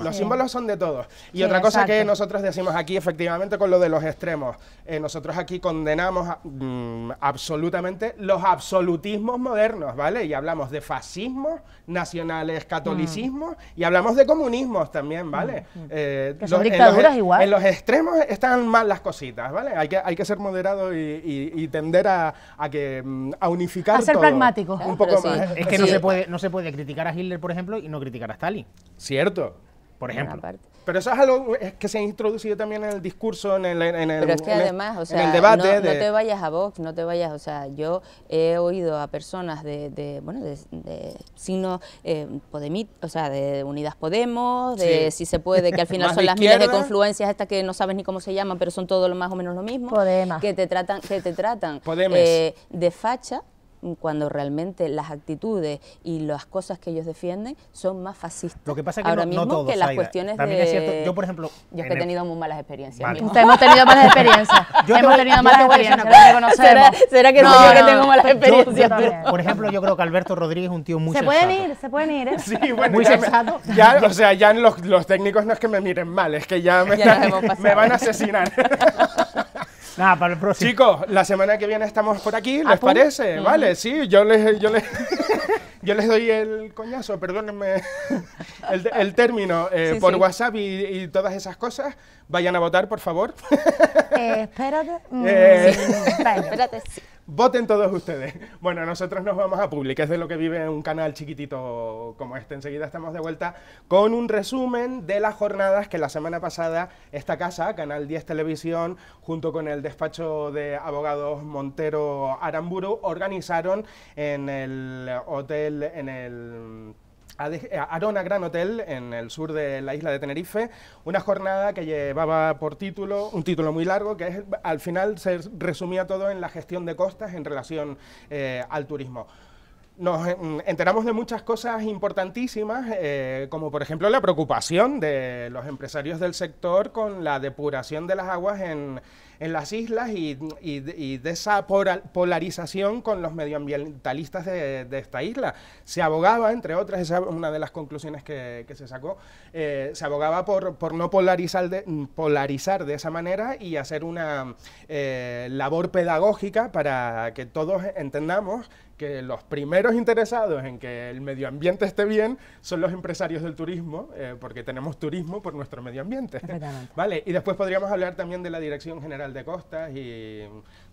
Los símbolos son de todos. Y otra cosa que nosotros decimos aquí, efectivamente, con lo de los extremos. Eh, nosotros aquí condenamos mm, absolutamente los absolutismos modernos, ¿vale? Y hablamos de fascismo, nacionales, catolicismo mm. y hablamos de comunismos también, ¿vale? Mm, eh, en los, e- En los extremos están mal las cositas, ¿vale? Hay que, hay que ser moderado y, tender a que Em, a unificar. A ser pragmático. Es que no, se puede, no se puede criticar a Hitler, por ejemplo, y no criticar a Stalin. Cierto por ejemplo. Pero eso es algo que se ha introducido también en el discurso, en el, en además, o sea, debate. No, te vayas a Vox, no te vayas, o sea, yo he oído a personas de, de bueno, de, signos, eh, o sea, de Unidas Podemos, de si se puede, que al <laughs> final son las miles de confluencias estas que no sabes ni cómo se llaman, pero son todo lo más o menos lo mismo. Podemos Que te tratan, que te tratan eh, de facha cuando realmente las actitudes y las cosas que ellos defienden son más fascistas. Lo que pasa es que ahora no, mismo todos, que las cuestiones de... yo por ejemplo... Yo que he tenido muy malas experiencias. Vale. hemos tenido malas <laughs> experiencias. <laughs> yo hemos tenido yo malas experiencias, ¿Será, ¿Será, que no, soy yo que tengo malas experiencias? por ejemplo, yo creo que Alberto Rodríguez es un tío muy Se pueden ir, se pueden ir, ¿eh? <laughs> Sí, bueno, muy ya ya, o sea, ya los, los, técnicos no es que me miren mal, es que ya me van a asesinar. Nada, ah, para el próximo. Chicos, la semana que viene estamos por aquí, ¿les ah, parece? Mm. Vale, sí, yo les... Yo les... <laughs> yo les doy el coñazo, perdónenme <laughs> el, término, eh, por WhatsApp y, todas esas cosas. Vayan a votar, por favor. Eh, <laughs> espérate. Mm, eh, <laughs> voten todos ustedes. Bueno, nosotros nos vamos a publicar es de lo que vive un canal chiquitito como este. Enseguida estamos de vuelta con un resumen de las jornadas que la semana pasada esta casa, Canal 10 Televisión, junto con el despacho de abogados Montero Aramburu, organizaron en el Hotel en el mm, eh, Arona Gran Hotel, en el sur de la isla de Tenerife, una jornada que llevaba por título, un título muy largo, que al final se resumía todo en la gestión de costas en relación eh, al turismo nos eh, mm, enteramos de muchas cosas importantísimas, como por ejemplo la preocupación de los empresarios del sector con la depuración de las aguas en, en las islas y, de esa polarización con los medioambientalistas de, esta isla. Se abogaba, entre otras, esa es una de las conclusiones que, se sacó, eh, se abogaba por, por no polarizar de, polarizar de esa manera y hacer una eh, labor pedagógica para que todos entendamos que los primeros interesados en que el medio ambiente esté bien son los empresarios del turismo, eh, porque tenemos turismo por nuestro medio ambiente. <laughs> ¿Vale? Y después podríamos hablar también de la Dirección General de Costas y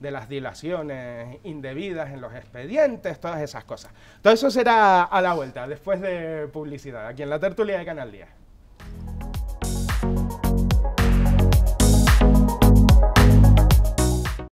de las dilaciones indebidas en los expedientes, todas esas cosas. Todo eso será a la vuelta, después de publicidad, aquí en la tertulia de Canal 10.